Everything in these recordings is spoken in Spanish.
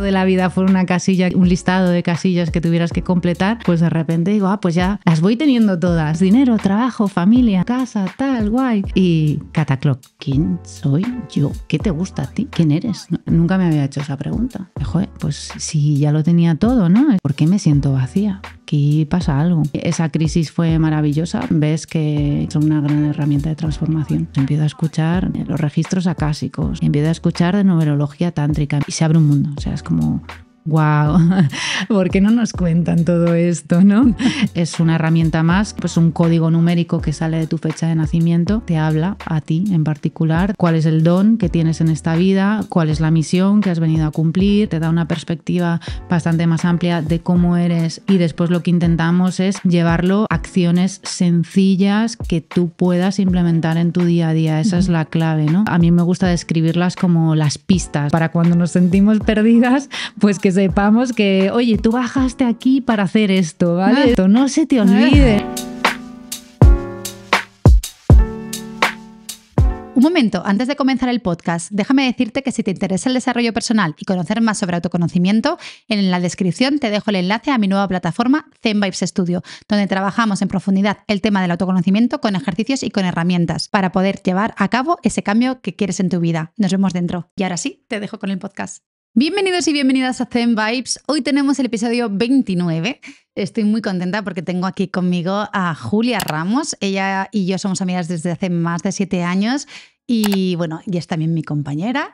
de la vida fuera una casilla, un listado de casillas que tuvieras que completar, pues de repente digo, ah, pues ya las voy teniendo todas. Dinero, trabajo, familia, casa, tal, guay. Y Cataclock, ¿quién soy yo? ¿Qué te gusta a ti? ¿Quién eres? nunca me había hecho esa pregunta. Joder, pues si ya lo tenía todo, ¿no? ¿Por qué me siento vacía? aquí pasa algo. Esa crisis fue maravillosa, ves que es una gran herramienta de transformación. Empiezo a escuchar los registros acásicos, empiezo a escuchar de numerología tántrica y se abre un mundo, o sea, es como wow, ¿por qué no nos cuentan todo esto? ¿no? es una herramienta más, pues un código numérico que sale de tu fecha de nacimiento, te habla a ti en particular, cuál es el don que tienes en esta vida, cuál es la misión que has venido a cumplir, te da una perspectiva bastante más amplia de cómo eres y después lo que intentamos es llevarlo a acciones sencillas que tú puedas implementar en tu día a día, esa es la clave, ¿no? A mí me gusta describirlas como las pistas para cuando nos sentimos perdidas, pues que sepamos que, oye, tú bajaste aquí para hacer esto, ¿vale? Esto no se te olvide. Un momento, antes de comenzar el podcast, déjame decirte que si te interesa el desarrollo personal y conocer más sobre autoconocimiento, en la descripción te dejo el enlace a mi nueva plataforma Zen Studio, donde trabajamos en profundidad el tema del autoconocimiento con ejercicios y con herramientas para poder llevar a cabo ese cambio que quieres en tu vida. Nos vemos dentro. Y ahora sí, te dejo con el podcast. Bienvenidos y bienvenidas a Zen Vibes. Hoy tenemos el episodio 29. Estoy muy contenta porque tengo aquí conmigo a Julia Ramos. Ella y yo somos amigas desde hace más de siete años y bueno, y es también mi compañera.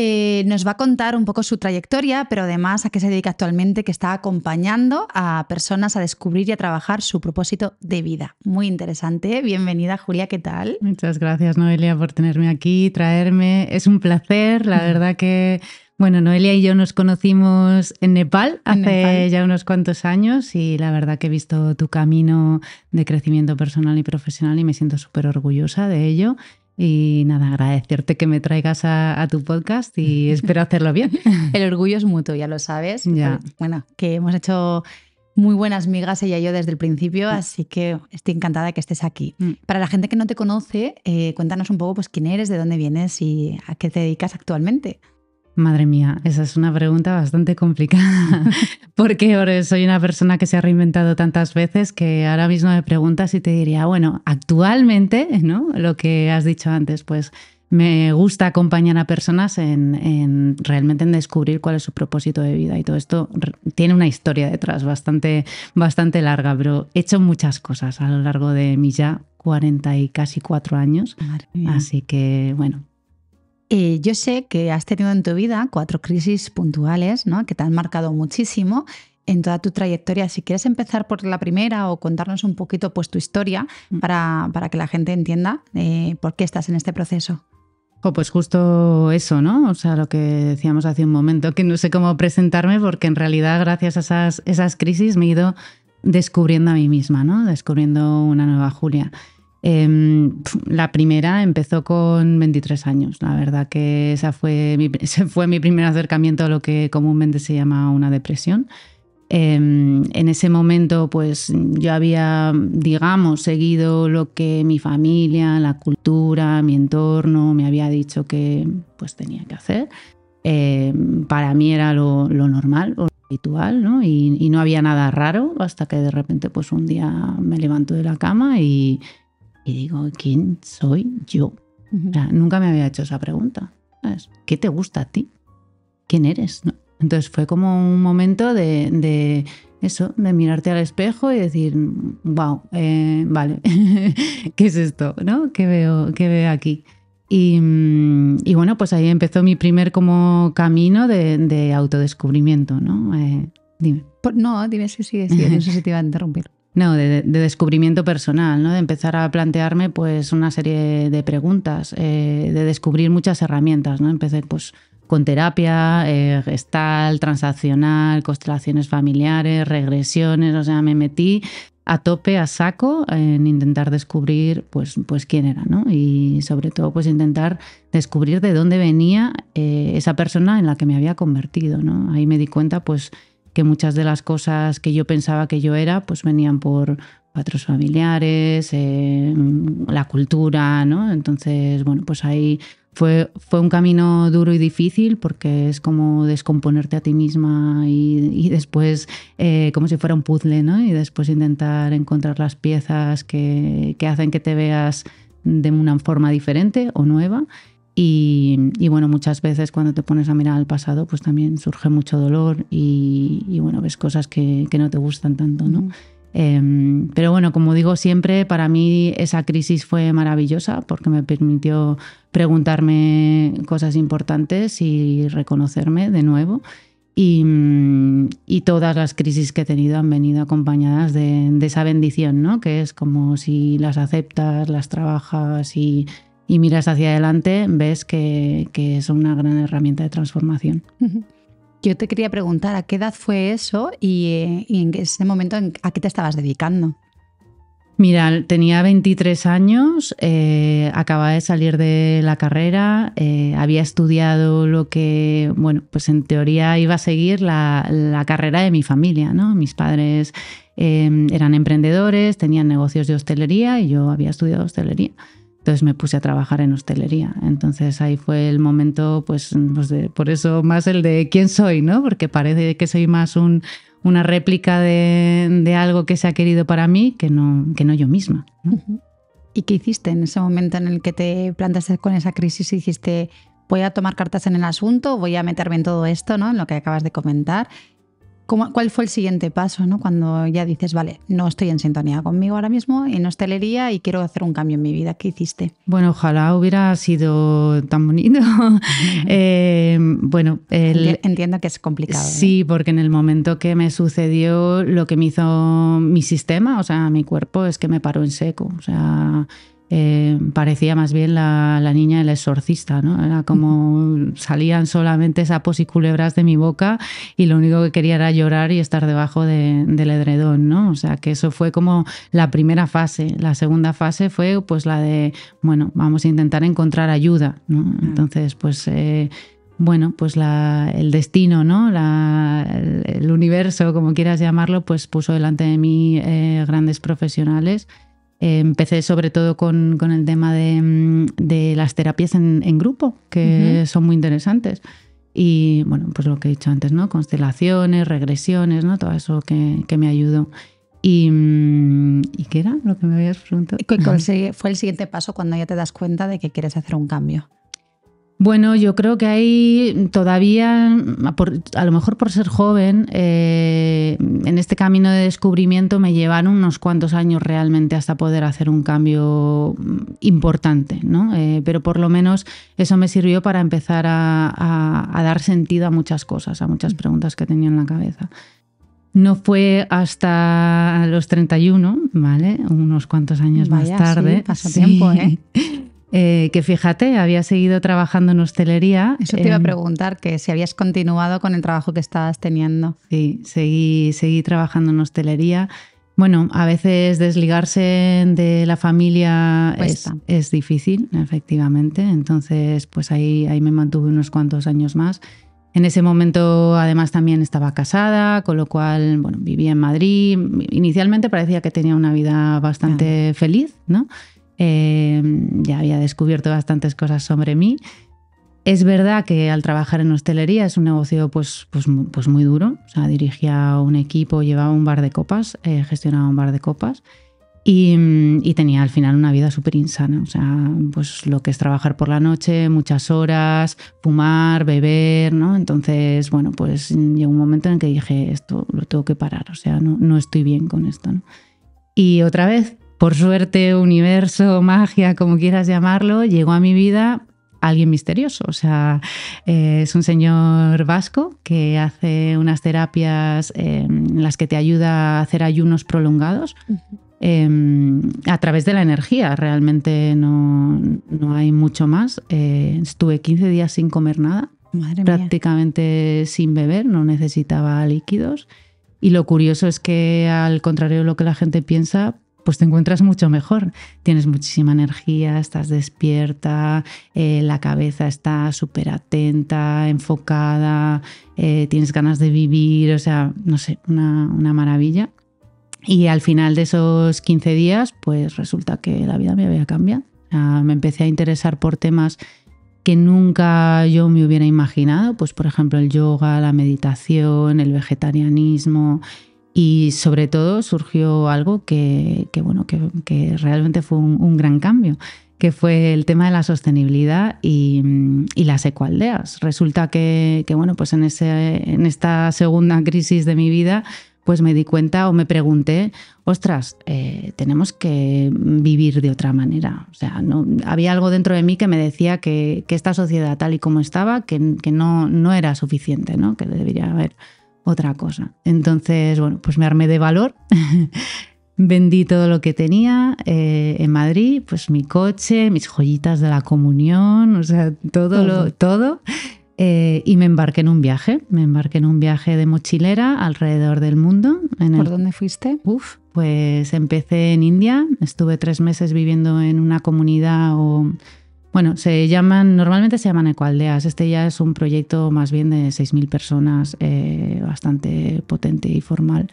Eh, nos va a contar un poco su trayectoria, pero además a qué se dedica actualmente, que está acompañando a personas a descubrir y a trabajar su propósito de vida. Muy interesante. Bienvenida, Julia, ¿qué tal? Muchas gracias, Noelia, por tenerme aquí, traerme. Es un placer, la verdad que... Bueno, Noelia y yo nos conocimos en Nepal hace ya unos cuantos años y la verdad que he visto tu camino de crecimiento personal y profesional y me siento súper orgullosa de ello y nada, agradecerte que me traigas a, tu podcast y espero hacerlo bien. El orgullo es mutuo, ya lo sabes. Pues, bueno, que hemos hecho muy buenas migas ella y yo desde el principio, mm. así que estoy encantada de que estés aquí. Mm. Para la gente que no te conoce, eh, cuéntanos un poco pues, quién eres, de dónde vienes y a qué te dedicas actualmente. Madre mía, esa es una pregunta bastante complicada, porque ahora soy una persona que se ha reinventado tantas veces que ahora mismo me preguntas y te diría, bueno, actualmente, ¿no? Lo que has dicho antes, pues me gusta acompañar a personas en, realmente en descubrir cuál es su propósito de vida y todo esto tiene una historia detrás bastante, bastante larga, pero he hecho muchas cosas a lo largo de mis ya 40 y casi cuatro años. Así que bueno, yo sé que has tenido en tu vida cuatro crisis puntuales ¿no? que te han marcado muchísimo en toda tu trayectoria. Si quieres empezar por la primera o contarnos un poquito pues, tu historia mm. para, para que la gente entienda eh, por qué estás en este proceso. O oh, pues justo eso, ¿no? O sea, lo que decíamos hace un momento, que no sé cómo presentarme porque en realidad gracias a esas, esas crisis me he ido descubriendo a mí misma, ¿no? Descubriendo una nueva Julia. Em, la primera empezó con 23 años. La verdad que esa fue ese fue mi primer acercamiento a lo que comúnmente se llama una depresión. Em, en ese momento, pues yo había, digamos, seguido lo que mi familia, la cultura, mi entorno me había dicho que pues tenía que hacer. Em, para mí era lo, normal o lo habitual, ¿no? Y, y no había nada raro hasta que de repente, pues un día me levanto de la cama y, y digo, ¿quién soy yo? nunca me había hecho esa pregunta. ¿Qué te gusta a ti? ¿Quién eres? Entonces fue como un momento de, eso, de mirarte al espejo y decir, wow, eh, vale, ¿qué es esto? ¿No? ¿Qué veo, qué veo aquí? Y, bueno, pues ahí empezó mi primer como camino de, autodescubrimiento, ¿no? Eh, dime. no, dime si sí, no sé si te iba a interrumpir. No, de, descubrimiento personal, ¿no? de empezar a plantearme pues, una serie de preguntas, eh, de descubrir muchas herramientas. ¿no? Empecé pues, con terapia, eh, gestal, transaccional, constelaciones familiares, regresiones, o sea, me metí a tope, a saco, en intentar descubrir pues, pues quién era, ¿no? Y sobre todo, pues intentar descubrir de dónde venía eh, esa persona en la que me había convertido, ¿no? Ahí me di cuenta, pues, que muchas de las cosas que yo pensaba que yo era, pues venían por patros familiares, eh, mm, la cultura, ¿no? Entonces, bueno, pues ahí fue, fue, un camino duro y difícil porque es como descomponerte a ti misma y, después, eh, como si fuera un puzzle, ¿no? Y después intentar encontrar las piezas que, que hacen que te veas de una forma diferente o nueva. Y, bueno, muchas veces cuando te pones a mirar al pasado, pues también surge mucho dolor y, bueno, ves cosas que, no te gustan tanto, ¿no? Em, pero bueno, como digo siempre, para mí esa crisis fue maravillosa porque me permitió preguntarme cosas importantes y reconocerme de nuevo. Y, todas las crisis que he tenido han venido acompañadas de, de esa bendición, ¿no? Que es como si las aceptas, las trabajas y y miras hacia adelante, ves que, es una gran herramienta de transformación. Yo te quería preguntar, ¿a qué edad fue eso y, eh, en ese momento a qué te estabas dedicando? Mira, tenía 23 años, eh, acababa de salir de la carrera, eh, había estudiado lo que, bueno, pues en teoría iba a seguir la, carrera de mi familia, ¿no? Mis padres eran emprendedores, tenían negocios de hostelería y yo había estudiado hostelería. Entonces me puse a trabajar en hostelería. Entonces ahí fue el momento, pues, pues por eso más el de quién soy, ¿no? Porque parece que soy más una réplica de, algo que se ha querido para mí que no, yo misma. ¿Y qué hiciste en ese momento en el que te plantaste con esa crisis y dijiste, voy a tomar cartas en el asunto, voy a meterme en todo esto, ¿no? En lo que acabas de comentar. ¿Cuál fue el siguiente paso, ¿no? cuando ya dices, vale, no estoy en sintonía conmigo ahora mismo en hostelería y quiero hacer un cambio en mi vida? ¿Qué hiciste? Bueno, ojalá hubiera sido tan bonito. Eh, bueno, entiendo que es complicado. Sí, porque en el momento que me sucedió, lo que me hizo mi sistema, o sea, mi cuerpo, es que me paró en seco. O sea, eh, parecía más bien la, niña del exorcista, ¿no? Era como salían solamente sapos y culebras de mi boca y lo único que quería era llorar y estar debajo del edredón, ¿no? O sea, que eso fue como la primera fase. La segunda fase fue pues la de, bueno, vamos a intentar encontrar ayuda, ¿no? Mm. Entonces, pues... Eh, bueno, pues el destino, ¿no? el, universo, como quieras llamarlo, pues puso delante de mí eh, grandes profesionales empecé sobre todo con, con el tema de, mm, de, las terapias en, grupo, que son muy interesantes. Y bueno, pues lo que he dicho antes, ¿no? Constelaciones, regresiones, ¿no? Todo eso que, que me ayudó. Y, mm, y, qué era lo que me habías preguntado? ¿Cuál ah. fue el siguiente paso cuando ya te das cuenta de que quieres hacer un cambio? Bueno, yo creo que ahí todavía, a lo mejor por ser joven, eh, en este camino de descubrimiento me llevaron unos cuantos años realmente hasta poder hacer un cambio importante, ¿no? Eh, pero por lo menos eso me sirvió para empezar a, dar sentido a muchas cosas, a muchas mm. preguntas que tenía en la cabeza. No fue hasta los 31, ¿vale? Unos cuantos años más tarde. Sí, tiempo, ¿eh? Eh, que fíjate, había seguido trabajando en hostelería. Eso te iba a em, preguntar, que si habías continuado con el trabajo que estabas teniendo. Sí, seguí, seguí trabajando en hostelería. Bueno, a veces desligarse de la familia es, difícil, efectivamente. Entonces, pues ahí, ahí me mantuve unos cuantos años más. En ese momento, además, también estaba casada, con lo cual, bueno, vivía en Madrid. Inicialmente parecía que tenía una vida bastante feliz, ¿no? Em, ya había descubierto bastantes cosas sobre mí. Es verdad que al trabajar en hostelería es un negocio pues, pues, pues muy duro. O sea, dirigía un equipo, llevaba un bar de copas, eh, gestionaba un bar de copas y, tenía al final una vida súper insana. O sea, pues lo que es trabajar por la noche, muchas horas, fumar, beber, ¿no? Entonces, bueno, pues llegó un momento en el que dije, esto lo tengo que parar, o sea, no, no estoy bien con esto, ¿no? Y otra vez por suerte, universo, magia, como quieras llamarlo, llegó a mi vida alguien misterioso. O sea, eh, es un señor vasco que hace unas terapias em, en las que te ayuda a hacer ayunos prolongados. Em, a través de la energía, realmente no, hay mucho más. Eh, estuve 15 días sin comer nada, prácticamente sin beber, no necesitaba líquidos. Y lo curioso es que, al contrario de lo que la gente piensa, pues te encuentras mucho mejor. Tienes muchísima energía, estás despierta, eh, la cabeza está súper atenta, enfocada, eh, tienes ganas de vivir, o sea, no sé, una, una maravilla. Y al final de esos 15 días, pues resulta que la vida me había cambiado. me empecé a interesar por temas que nunca yo me hubiera imaginado, pues por ejemplo el yoga, la meditación, el vegetarianismo, y sobre todo surgió algo que, bueno, que, realmente fue un, gran cambio, que fue el tema de la sostenibilidad y, las ecoaldeas. Resulta que, bueno, pues en, ese, en esta segunda crisis de mi vida, pues me di cuenta o me pregunté, ostras, eh, tenemos que vivir de otra manera. O sea, no, había algo dentro de mí que me decía que, esta sociedad tal y como estaba, que, que no, no, era suficiente, ¿no? que debería haber otra cosa. Entonces, bueno, pues me armé de valor. Vendí todo lo que tenía eh, en Madrid, pues mi coche, mis joyitas de la comunión, o sea, todo, todo. lo eh, y me embarqué en un viaje, me embarqué en un viaje de mochilera alrededor del mundo. ¿Por dónde fuiste? Uf, pues empecé en India, estuve tres meses viviendo en una comunidad o bueno, se llaman, normalmente se llaman ecoaldeas. Este ya es un proyecto más bien de 6.000 personas, eh, bastante potente y formal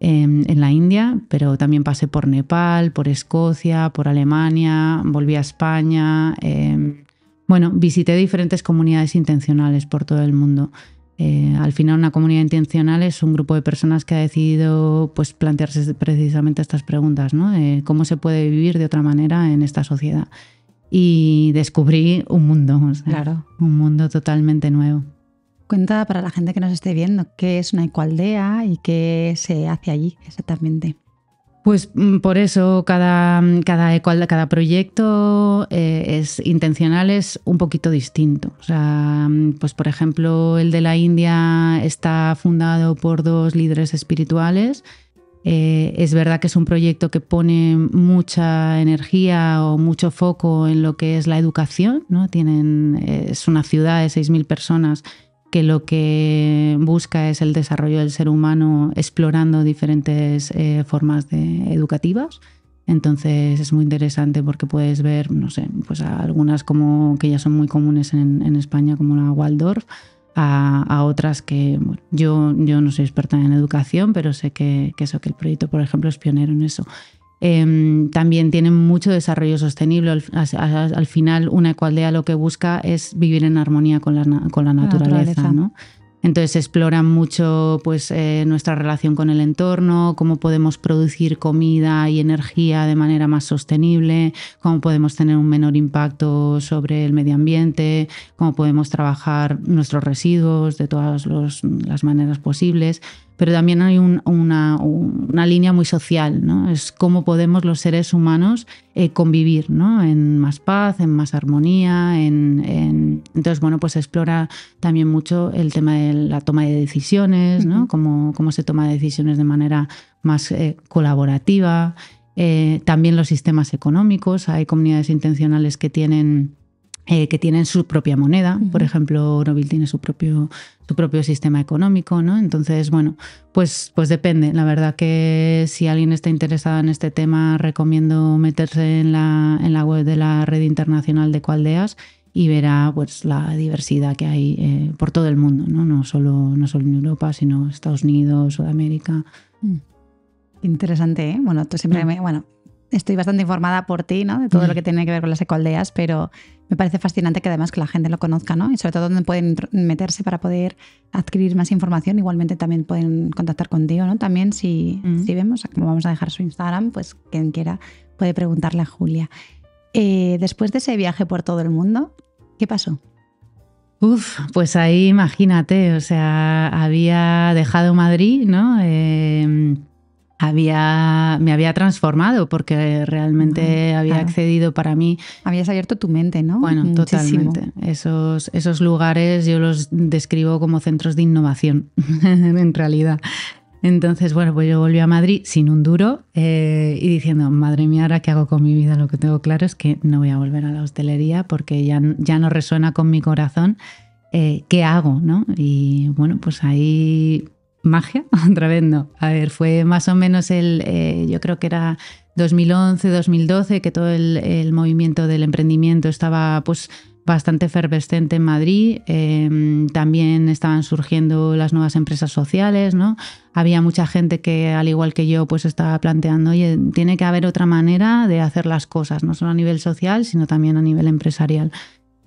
em, en la India, pero también pasé por Nepal, por Escocia, por Alemania, volví a España. Em, bueno, visité diferentes comunidades intencionales por todo el mundo. Eh, al final una comunidad intencional es un grupo de personas que ha decidido pues, plantearse precisamente estas preguntas, ¿no? Eh, ¿Cómo se puede vivir de otra manera en esta sociedad? y descubrí un mundo, un mundo totalmente nuevo. Cuenta para la gente que nos esté viendo qué es una ecualdea y qué se hace allí exactamente. Pues mm, por eso cada, cada, cada proyecto eh, es intencional, es un poquito distinto. O sea, mm, pues por ejemplo, el de la India está fundado por dos líderes espirituales eh, es verdad que es un proyecto que pone mucha energía o mucho foco en lo que es la educación. Tienen, eh, es una ciudad de 6.000 personas que lo que busca es el desarrollo del ser humano explorando diferentes eh, formas de, educativas. Entonces es muy interesante porque puedes ver, no sé, pues algunas como que ya son muy comunes en España, como la Waldorf, a, otras que yo, yo no soy experta en educación, pero sé que, eso, que el proyecto, por ejemplo, es pionero en eso. Em, también tienen mucho desarrollo sostenible. Al, final, una ecualdea lo que busca es vivir en armonía con la, con naturaleza. Entonces exploran mucho pues, eh, nuestra relación con el entorno, cómo podemos producir comida y energía de manera más sostenible, cómo podemos tener un menor impacto sobre el medio ambiente, cómo podemos trabajar nuestros residuos de todas las maneras posibles pero también hay una, una, línea muy social, ¿no? Es cómo podemos los seres humanos eh, convivir, ¿no? En más paz, en más armonía, en, Entonces, bueno, pues explora también mucho el tema de la toma de decisiones, ¿no? Cómo, cómo se toma decisiones de manera más eh, colaborativa. Eh, también los sistemas económicos. Hay comunidades intencionales que tienen eh, que tienen su propia moneda. Por ejemplo, Oroville tiene su propio, su propio sistema económico, ¿no? Entonces, bueno, pues, pues depende. La verdad que si alguien está interesado en este tema, recomiendo meterse en la, en la web de la Red Internacional de Ecoaldeas y verá pues, la diversidad que hay eh, por todo el mundo, ¿no? No, solo, no solo en Europa, sino Estados Unidos, Sudamérica. Mm. Interesante, ¿eh? Bueno, tú siempre mm. me... Bueno, estoy bastante informada por ti, ¿no? De todo lo mm. que tiene que ver con las ecoaldeas, pero me parece fascinante que además que la gente lo conozca, ¿no? Y sobre todo donde pueden meterse para poder adquirir más información. Igualmente también pueden contactar contigo, ¿no? También si, mm. vemos, como vamos a dejar su Instagram, pues quien quiera puede preguntarle a Julia. Eh, después de ese viaje por todo el mundo, ¿qué pasó? Uf, pues ahí imagínate, o sea, había dejado Madrid, ¿no? Em, había, me había transformado porque realmente había accedido para mí. Habías abierto tu mente, ¿no? Bueno, totalmente. Esos, esos lugares yo los describo como centros de innovación, en realidad. Entonces, bueno, pues yo volví a Madrid sin un duro eh, y diciendo, madre mía, ahora qué hago con mi vida, lo que tengo claro es que no voy a volver a la hostelería porque ya, ya no resuena con mi corazón. Eh, ¿Qué hago? ¿no? Y bueno, pues ahí magia, otra A ver, fue más o menos el, eh, yo creo que era 2011, 2012, que todo el, movimiento del emprendimiento estaba pues bastante efervescente en Madrid. Em, también estaban surgiendo las nuevas empresas sociales, ¿no? Había mucha gente que, al igual que yo, pues estaba planteando, oye, tiene que haber otra manera de hacer las cosas, no solo a nivel social, sino también a nivel empresarial.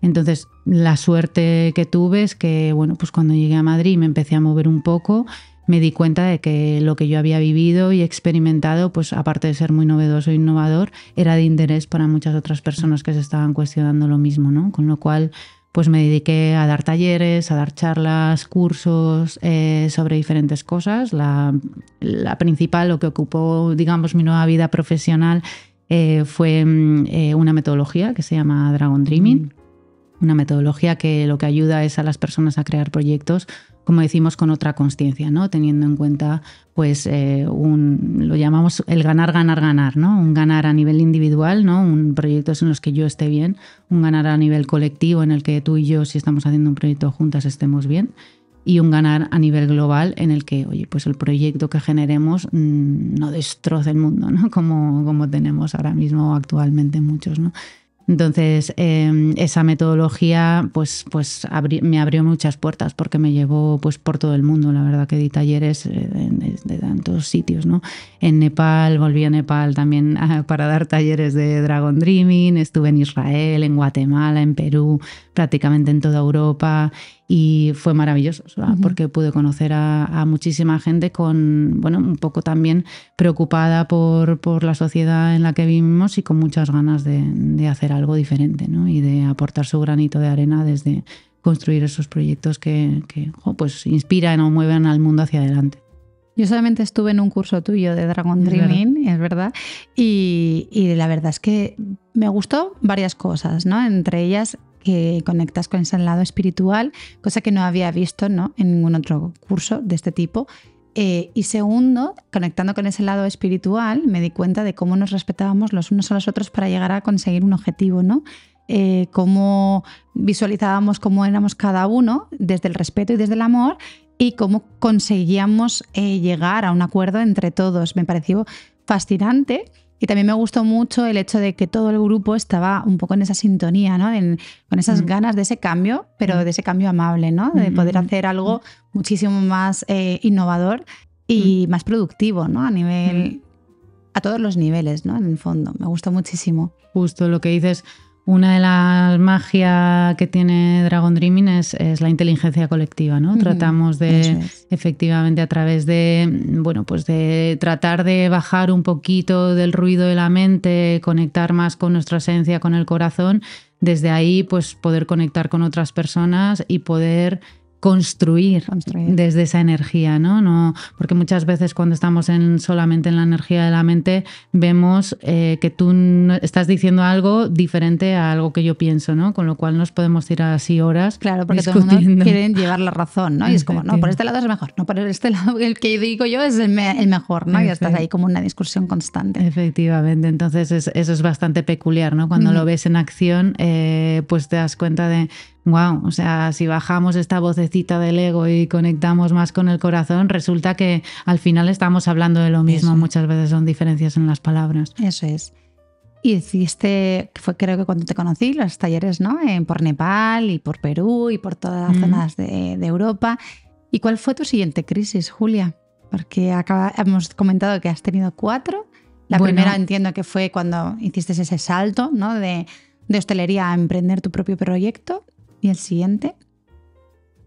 Entonces, la suerte que tuve es que, bueno, pues cuando llegué a Madrid y me empecé a mover un poco, me di cuenta de que lo que yo había vivido y experimentado, pues aparte de ser muy novedoso e innovador, era de interés para muchas otras personas que se estaban cuestionando lo mismo, ¿no? Con lo cual, pues me dediqué a dar talleres, a dar charlas, cursos eh, sobre diferentes cosas. La, principal, lo que ocupó, digamos, mi nueva vida profesional eh, fue mm, eh, una metodología que se llama Dragon Dreaming. Mm una metodología que lo que ayuda es a las personas a crear proyectos, como decimos, con otra consciencia, ¿no? Teniendo en cuenta, pues, eh, un, lo llamamos el ganar, ganar, ganar, ¿no? Un ganar a nivel individual, ¿no? Un proyecto en los que yo esté bien, un ganar a nivel colectivo en el que tú y yo, si estamos haciendo un proyecto juntas, estemos bien y un ganar a nivel global en el que, oye, pues el proyecto que generemos mm, no destroce el mundo, ¿no? Como, como tenemos ahora mismo actualmente muchos, ¿no? Entonces, em, esa metodología pues, pues me abrió muchas puertas porque me llevó pues, por todo el mundo. La verdad que di talleres de, eh, tantos sitios. ¿no? En Nepal, volví a Nepal también ah, para dar talleres de Dragon Dreaming. Estuve en Israel, en Guatemala, en Perú, prácticamente en toda Europa y fue maravilloso, porque pude conocer a, muchísima gente con, bueno, un poco también preocupada por, la sociedad en la que vivimos y con muchas ganas de, hacer algo diferente y de aportar su granito de arena desde construir esos proyectos que, que pues inspiran o mueven al mundo hacia adelante. Yo solamente estuve en un curso tuyo de Dragon Dreaming, es verdad, y, y, la verdad es que me gustó varias cosas, ¿no? Entre ellas conectas con ese lado espiritual, cosa que no había visto ¿no? en ningún otro curso de este tipo. Eh, y segundo, conectando con ese lado espiritual, me di cuenta de cómo nos respetábamos los unos a los otros para llegar a conseguir un objetivo, ¿no? Eh, cómo visualizábamos cómo éramos cada uno desde el respeto y desde el amor y cómo conseguíamos eh, llegar a un acuerdo entre todos. Me pareció fascinante y también me gustó mucho el hecho de que todo el grupo estaba un poco en esa sintonía, ¿no? En, con esas mm. ganas de ese cambio, pero mm. de ese cambio amable, ¿no? De mm, poder hacer algo muchísimo más eh, innovador y más productivo, ¿no? A nivel a todos los niveles, ¿no? En el fondo. Me gustó muchísimo. Justo lo que dices, una de las magias que tiene Dragon Dreaming es, la inteligencia colectiva, ¿no? Tratamos de, efectivamente, a través de, bueno, pues de tratar de bajar un poquito del ruido de la mente, conectar más con nuestra esencia, con el corazón, desde ahí, pues poder conectar con otras personas y poder construir, desde esa energía, ¿no? ¿no? Porque muchas veces cuando estamos en, solamente en la energía de la mente, vemos eh, que tú estás diciendo algo diferente a algo que yo pienso, ¿no? Con lo cual nos podemos ir así horas. Claro, porque discutiendo. quieren llevar la razón, ¿no? Y es como, no, por este lado es mejor, no, por este lado el que digo yo es el, mejor, ¿no? Y estás ahí como una discusión constante. Efectivamente, entonces eso es bastante peculiar, ¿no? Cuando lo ves en acción, eh, pues te das cuenta de wow, o sea, si bajamos esta vocecita del ego y conectamos más con el corazón, resulta que al final estamos hablando de lo mismo. Muchas veces son diferencias en las palabras. Eso es. Y hiciste, fue creo que cuando te conocí, los talleres, ¿no? En, por Nepal y por Perú y por todas las zonas de, Europa. ¿Y cuál fue tu siguiente crisis, Julia? Porque hemos comentado que has tenido cuatro. La primera entiendo que fue cuando hiciste ese salto ¿no? de, de, hostelería a emprender tu propio proyecto. ¿Y el siguiente?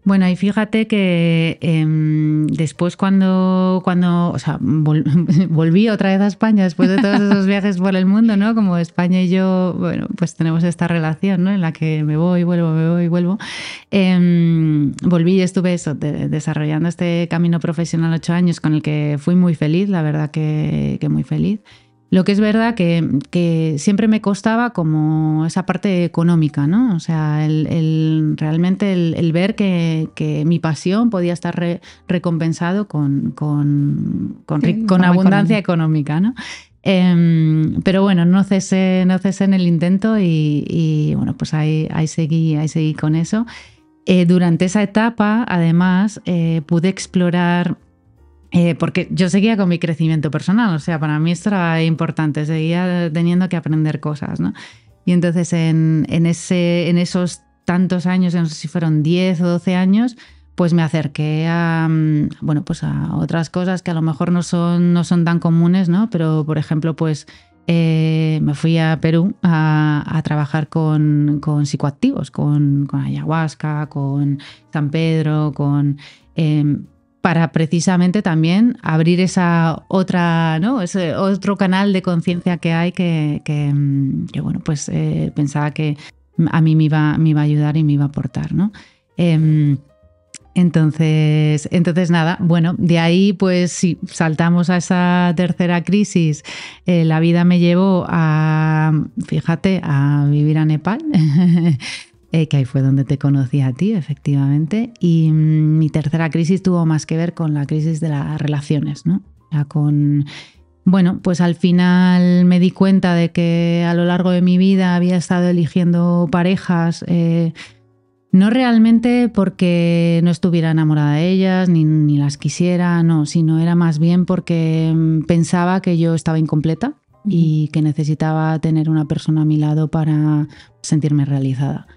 Bueno, y fíjate que em, después cuando, cuando, o sea, volví otra vez a España después de todos esos viajes por el mundo, ¿no? Como España y yo, bueno, pues tenemos esta relación, ¿no? En la que me voy, vuelvo, me voy, vuelvo. Em, volví y estuve eso, desarrollando este camino profesional ocho años con el que fui muy feliz, la verdad que muy feliz. Lo que es verdad que, siempre me costaba como esa parte económica, ¿no? O sea, realmente el, ver que, mi pasión podía estar recompensado con, abundancia económica, ¿no? Em, pero bueno, no cesé, no cesé en el intento y, bueno, pues ahí, seguí, ahí seguí con eso. Eh, durante esa etapa, además, eh, pude explorar eh, porque yo seguía con mi crecimiento personal, o sea, para mí esto era importante, seguía teniendo que aprender cosas, ¿no? Y entonces en, ese, en esos tantos años, no sé si fueron 10 o 12 años, pues me acerqué a, mm, bueno, pues a otras cosas que a lo mejor no son, no son tan comunes, ¿no? Pero, por ejemplo, pues eh, me fui a Perú a, trabajar con, psicoactivos, con, ayahuasca, con San Pedro, con... Em, para precisamente también abrir esa otra, ¿no? Ese otro canal de conciencia que hay que, que, mm, bueno, pues eh, pensaba que a mí me iba, me a ayudar y me iba a aportar, ¿no? Em, entonces, entonces nada, bueno, de ahí pues si saltamos a esa tercera crisis, eh, la vida me llevó a, fíjate, a vivir a Nepal. Eh, que ahí fue donde te conocí a ti, efectivamente. Y mm, mi tercera crisis tuvo más que ver con la crisis de las relaciones, ¿no? con, bueno, pues al final me di cuenta de que a lo largo de mi vida había estado eligiendo parejas. Eh, no realmente porque no estuviera enamorada de ellas, ni, ni, las quisiera, no, sino era más bien porque mm, pensaba que yo estaba incompleta y que necesitaba tener una persona a mi lado para sentirme realizada.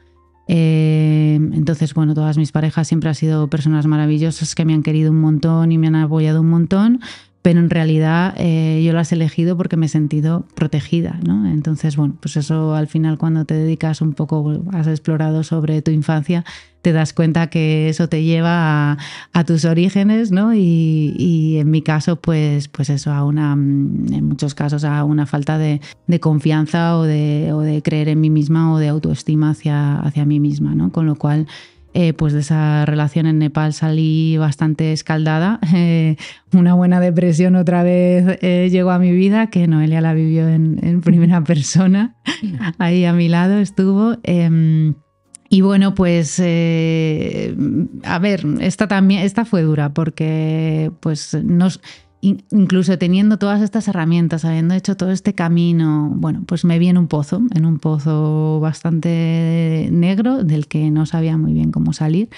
Em, entonces, bueno, todas mis parejas siempre han sido personas maravillosas que me han querido un montón y me han apoyado un montón, pero en realidad eh, yo lo has elegido porque me he sentido protegida, ¿no? Entonces, bueno, pues eso al final cuando te dedicas un poco, has explorado sobre tu infancia, te das cuenta que eso te lleva a, tus orígenes, ¿no? Y, en mi caso, pues, pues eso, a una, mm, en muchos casos, a una falta de, confianza o de, creer en mí misma o de autoestima hacia, hacia mí misma, ¿no? Con lo cual... Eh, pues de esa relación en Nepal salí bastante escaldada. Eh, una buena depresión otra vez eh, llegó a mi vida, que Noelia la vivió en, primera persona, ahí a mi lado estuvo. Em, y bueno, pues a ver, esta también, esta fue dura porque pues nos incluso teniendo todas estas herramientas, habiendo hecho todo este camino, bueno, pues me vi en un pozo, en un pozo bastante negro del que no sabía muy bien cómo salir.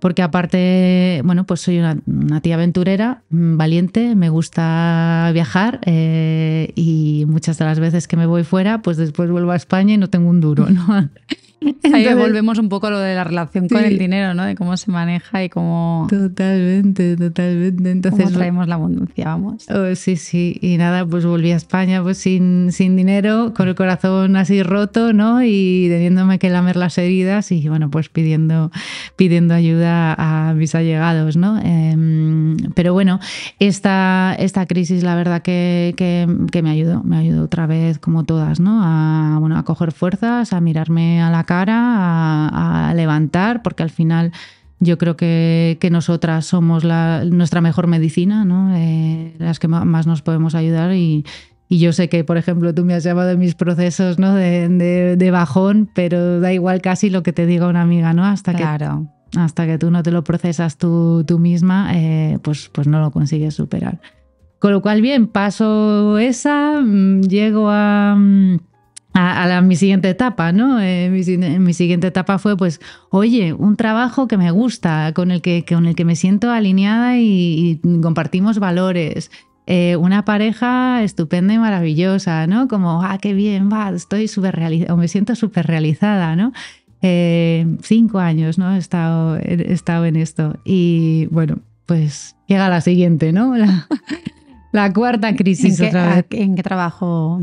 Porque aparte, bueno, pues soy una, tía aventurera, mm, valiente, me gusta viajar eh, y muchas de las veces que me voy fuera, pues después vuelvo a España y no tengo un duro, ¿no? Ahí volvemos un poco a lo de la relación con el dinero, ¿no? De cómo se maneja y cómo. Totalmente, totalmente. Entonces. traemos la abundancia, vamos. Oh, sí, sí. Y nada, pues volví a España pues sin, sin dinero, con el corazón así roto, ¿no? Y teniéndome que lamer las heridas y bueno, pues pidiendo, pidiendo ayuda a mis allegados, ¿no? Em, pero bueno, esta, esta crisis, la verdad que, que me ayudó, me ayudó otra vez, como todas, ¿no? A, bueno, a coger fuerzas, a mirarme a la cara, a, levantar, porque al final yo creo que, nosotras somos nuestra mejor medicina, ¿no? Eh, las que más nos podemos ayudar y, yo sé que, por ejemplo, tú me has llamado en mis procesos ¿no? de, bajón, pero da igual casi lo que te diga una amiga, ¿no? Hasta claro. que hasta que tú no te lo procesas tú, tú misma, eh, pues, pues no lo consigues superar. Con lo cual, bien, paso esa, mm, llego a mm, a, mi siguiente etapa, ¿no? Eh, mi, siguiente etapa fue, pues, oye, un trabajo que me gusta, con el que, con el que me siento alineada y, compartimos valores. Eh, una pareja estupenda y maravillosa, ¿no? Como, ah, qué bien, va, estoy súper realizada, o me siento súper realizada, ¿no? Eh, cinco años, ¿no? He estado, estado en esto. Y bueno, pues llega la siguiente, ¿no? La, cuarta crisis otra vez. ¿En qué trabajo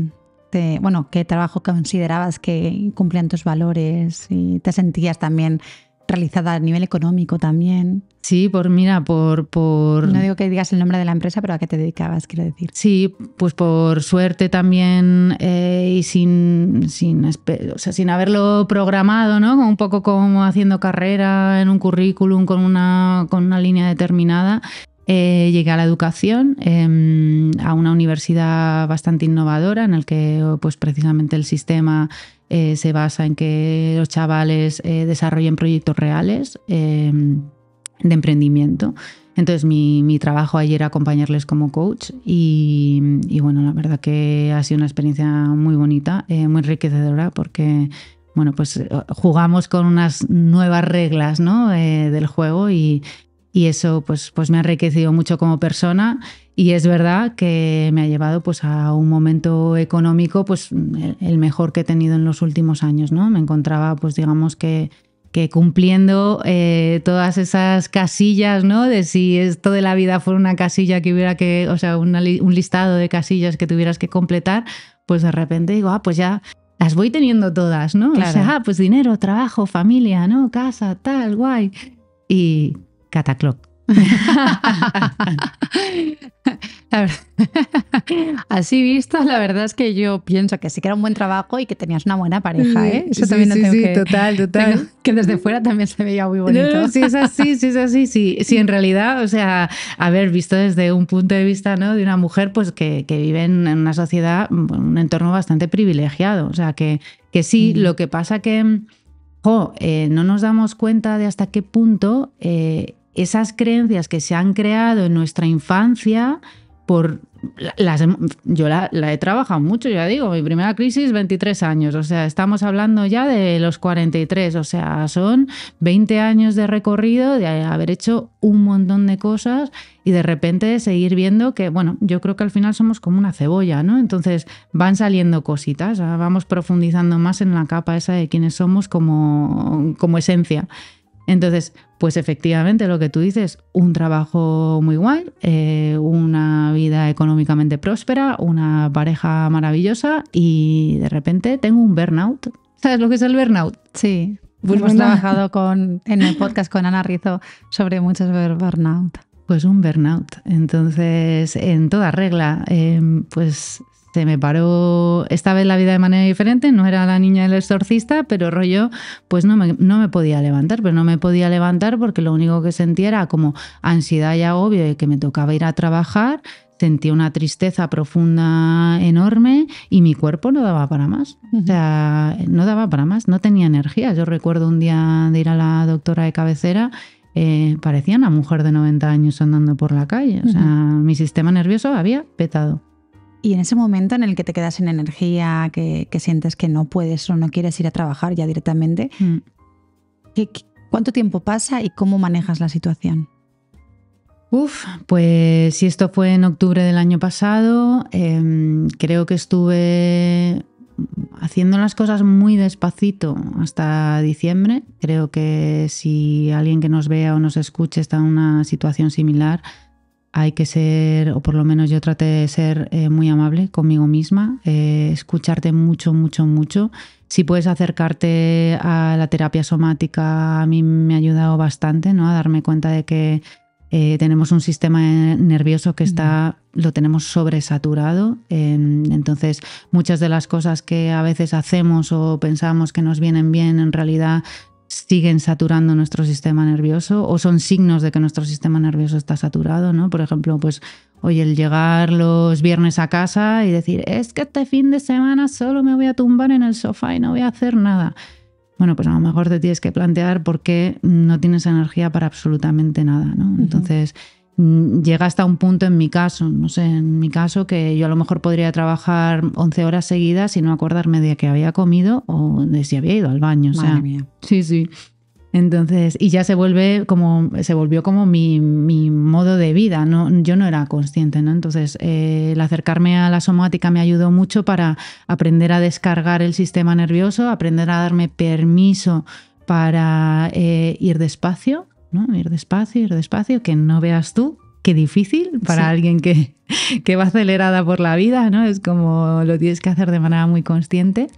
este, bueno, qué trabajo considerabas que cumplían tus valores y te sentías también realizada a nivel económico también. Sí, por mira, por, por... No digo que digas el nombre de la empresa, pero a qué te dedicabas, quiero decir. Sí, pues por suerte también eh, y sin, sin, o sea, sin haberlo programado, ¿no? Un poco como haciendo carrera en un currículum con una, con una línea determinada. Eh, llegué a la educación, em, a una universidad bastante innovadora en la que pues, precisamente el sistema eh, se basa en que los chavales eh, desarrollen proyectos reales em, de emprendimiento. Entonces mi, trabajo ayer era acompañarles como coach y, bueno, la verdad que ha sido una experiencia muy bonita, muy enriquecedora porque bueno, pues jugamos con unas nuevas reglas ¿no? del juego y, y eso pues, pues me ha enriquecido mucho como persona y es verdad que me ha llevado pues, a un momento económico pues, el, mejor que he tenido en los últimos años. ¿no? Me encontraba pues digamos que, que cumpliendo eh, todas esas casillas, ¿no? de si esto de la vida fuera una casilla que hubiera que, o sea, un listado de casillas que tuvieras que completar, pues de repente digo, ah, pues ya las voy teniendo todas, ¿no? O sea, ah, pues dinero, trabajo, familia, ¿no? Casa, tal, guay. Y Cataclock. Así visto, la verdad es que yo pienso que sí que era un buen trabajo y que tenías una buena pareja, ¿eh? Eso también sí, total, total. que desde fuera también se veía muy bonito. sí, es así, sí, es así, sí. Sí, en realidad, o sea, haber visto desde un punto de vista ¿no? de una mujer pues que, vive en una sociedad, un entorno bastante privilegiado. O sea, que, que sí, mm. lo que pasa que eh, no nos damos cuenta de hasta qué punto. Eh, esas creencias que se han creado en nuestra infancia por las, yo la, he trabajado mucho, ya digo, mi primera crisis 23 años, o sea, estamos hablando ya de los 43, o sea, son 20 años de recorrido, de haber hecho un montón de cosas y de repente seguir viendo que, bueno, yo creo que al final somos como una cebolla, ¿no? Entonces van saliendo cositas, vamos profundizando más en la capa esa de quiénes somos como, como esencia. Entonces, pues efectivamente lo que tú dices, un trabajo muy guay, eh, una vida económicamente próspera, una pareja maravillosa y de repente tengo un burnout. ¿Sabes lo que es el burnout? Sí. Pues Hemos trabajado con, en el podcast con Ana Rizzo sobre muchos burnout. Pues un burnout. Entonces, en toda regla, eh, pues se me paró esta vez la vida de manera diferente, no era la niña del exorcista, pero rollo, pues no me, no me podía levantar, pero no me podía levantar porque lo único que sentía era como ansiedad y agobio y que me tocaba ir a trabajar, sentía una tristeza profunda enorme y mi cuerpo no daba para más. O sea, no daba para más, no tenía energía. Yo recuerdo un día de ir a la doctora de cabecera eh, parecía una mujer de 90 años andando por la calle. O sea, mi sistema nervioso había petado. Y en ese momento en el que te quedas sin energía, que, sientes que no puedes o no quieres ir a trabajar ya directamente, mm. cuánto tiempo pasa y cómo manejas la situación? Uf, pues si esto fue en octubre del año pasado, em, creo que estuve haciendo las cosas muy despacito hasta diciembre. Creo que si alguien que nos vea o nos escuche está en una situación similar, hay que ser, o por lo menos yo traté de ser eh, muy amable conmigo misma, eh, escucharte mucho, mucho, mucho. Si puedes acercarte a la terapia somática, a mí me ha ayudado bastante, ¿no? A darme cuenta de que eh, tenemos un sistema nervioso que está, lo tenemos sobresaturado. Em, entonces, muchas de las cosas que a veces hacemos o pensamos que nos vienen bien, en realidad siguen saturando nuestro sistema nervioso o son signos de que nuestro sistema nervioso está saturado, ¿no? Por ejemplo, pues hoy el llegar los viernes a casa y decir, es que este fin de semana solo me voy a tumbar en el sofá y no voy a hacer nada. Bueno, pues a lo mejor te tienes que plantear por qué no tienes energía para absolutamente nada, ¿no? Entonces... Mm, llega hasta un punto en mi caso, no sé, en mi caso que yo a lo mejor podría trabajar 11 horas seguidas y no acordarme de que había comido o de si había ido al baño. o sea, Sí, sí. Entonces, y ya se vuelve como, se volvió como mi, modo de vida, ¿no? yo no era consciente, ¿no? Entonces, eh, el acercarme a la somática me ayudó mucho para aprender a descargar el sistema nervioso, aprender a darme permiso para eh, ir despacio, Ir despacio, ir despacio, que no veas tú. Qué difícil para alguien que, va acelerada por la vida, ¿no? Es como lo tienes que hacer de manera muy consciente.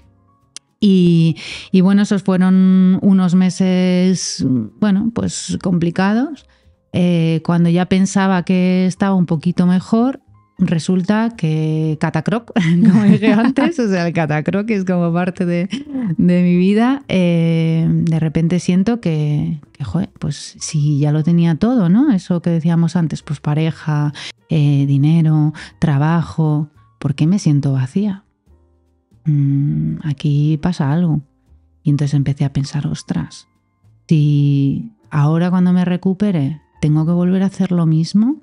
Y, bueno, esos fueron unos meses, bueno, pues complicados. Eh, cuando ya pensaba que estaba un poquito mejor, resulta que Catacroc, como dije antes, o sea, el Catacroc es como parte de, mi vida, eh, de repente siento que, joder, pues si ya lo tenía todo, ¿no? Eso que decíamos antes, pues pareja, eh, dinero, trabajo, ¿por qué me siento vacía? Mm, aquí pasa algo. Y entonces empecé a pensar, ostras, si ahora cuando me recupere tengo que volver a hacer lo mismo,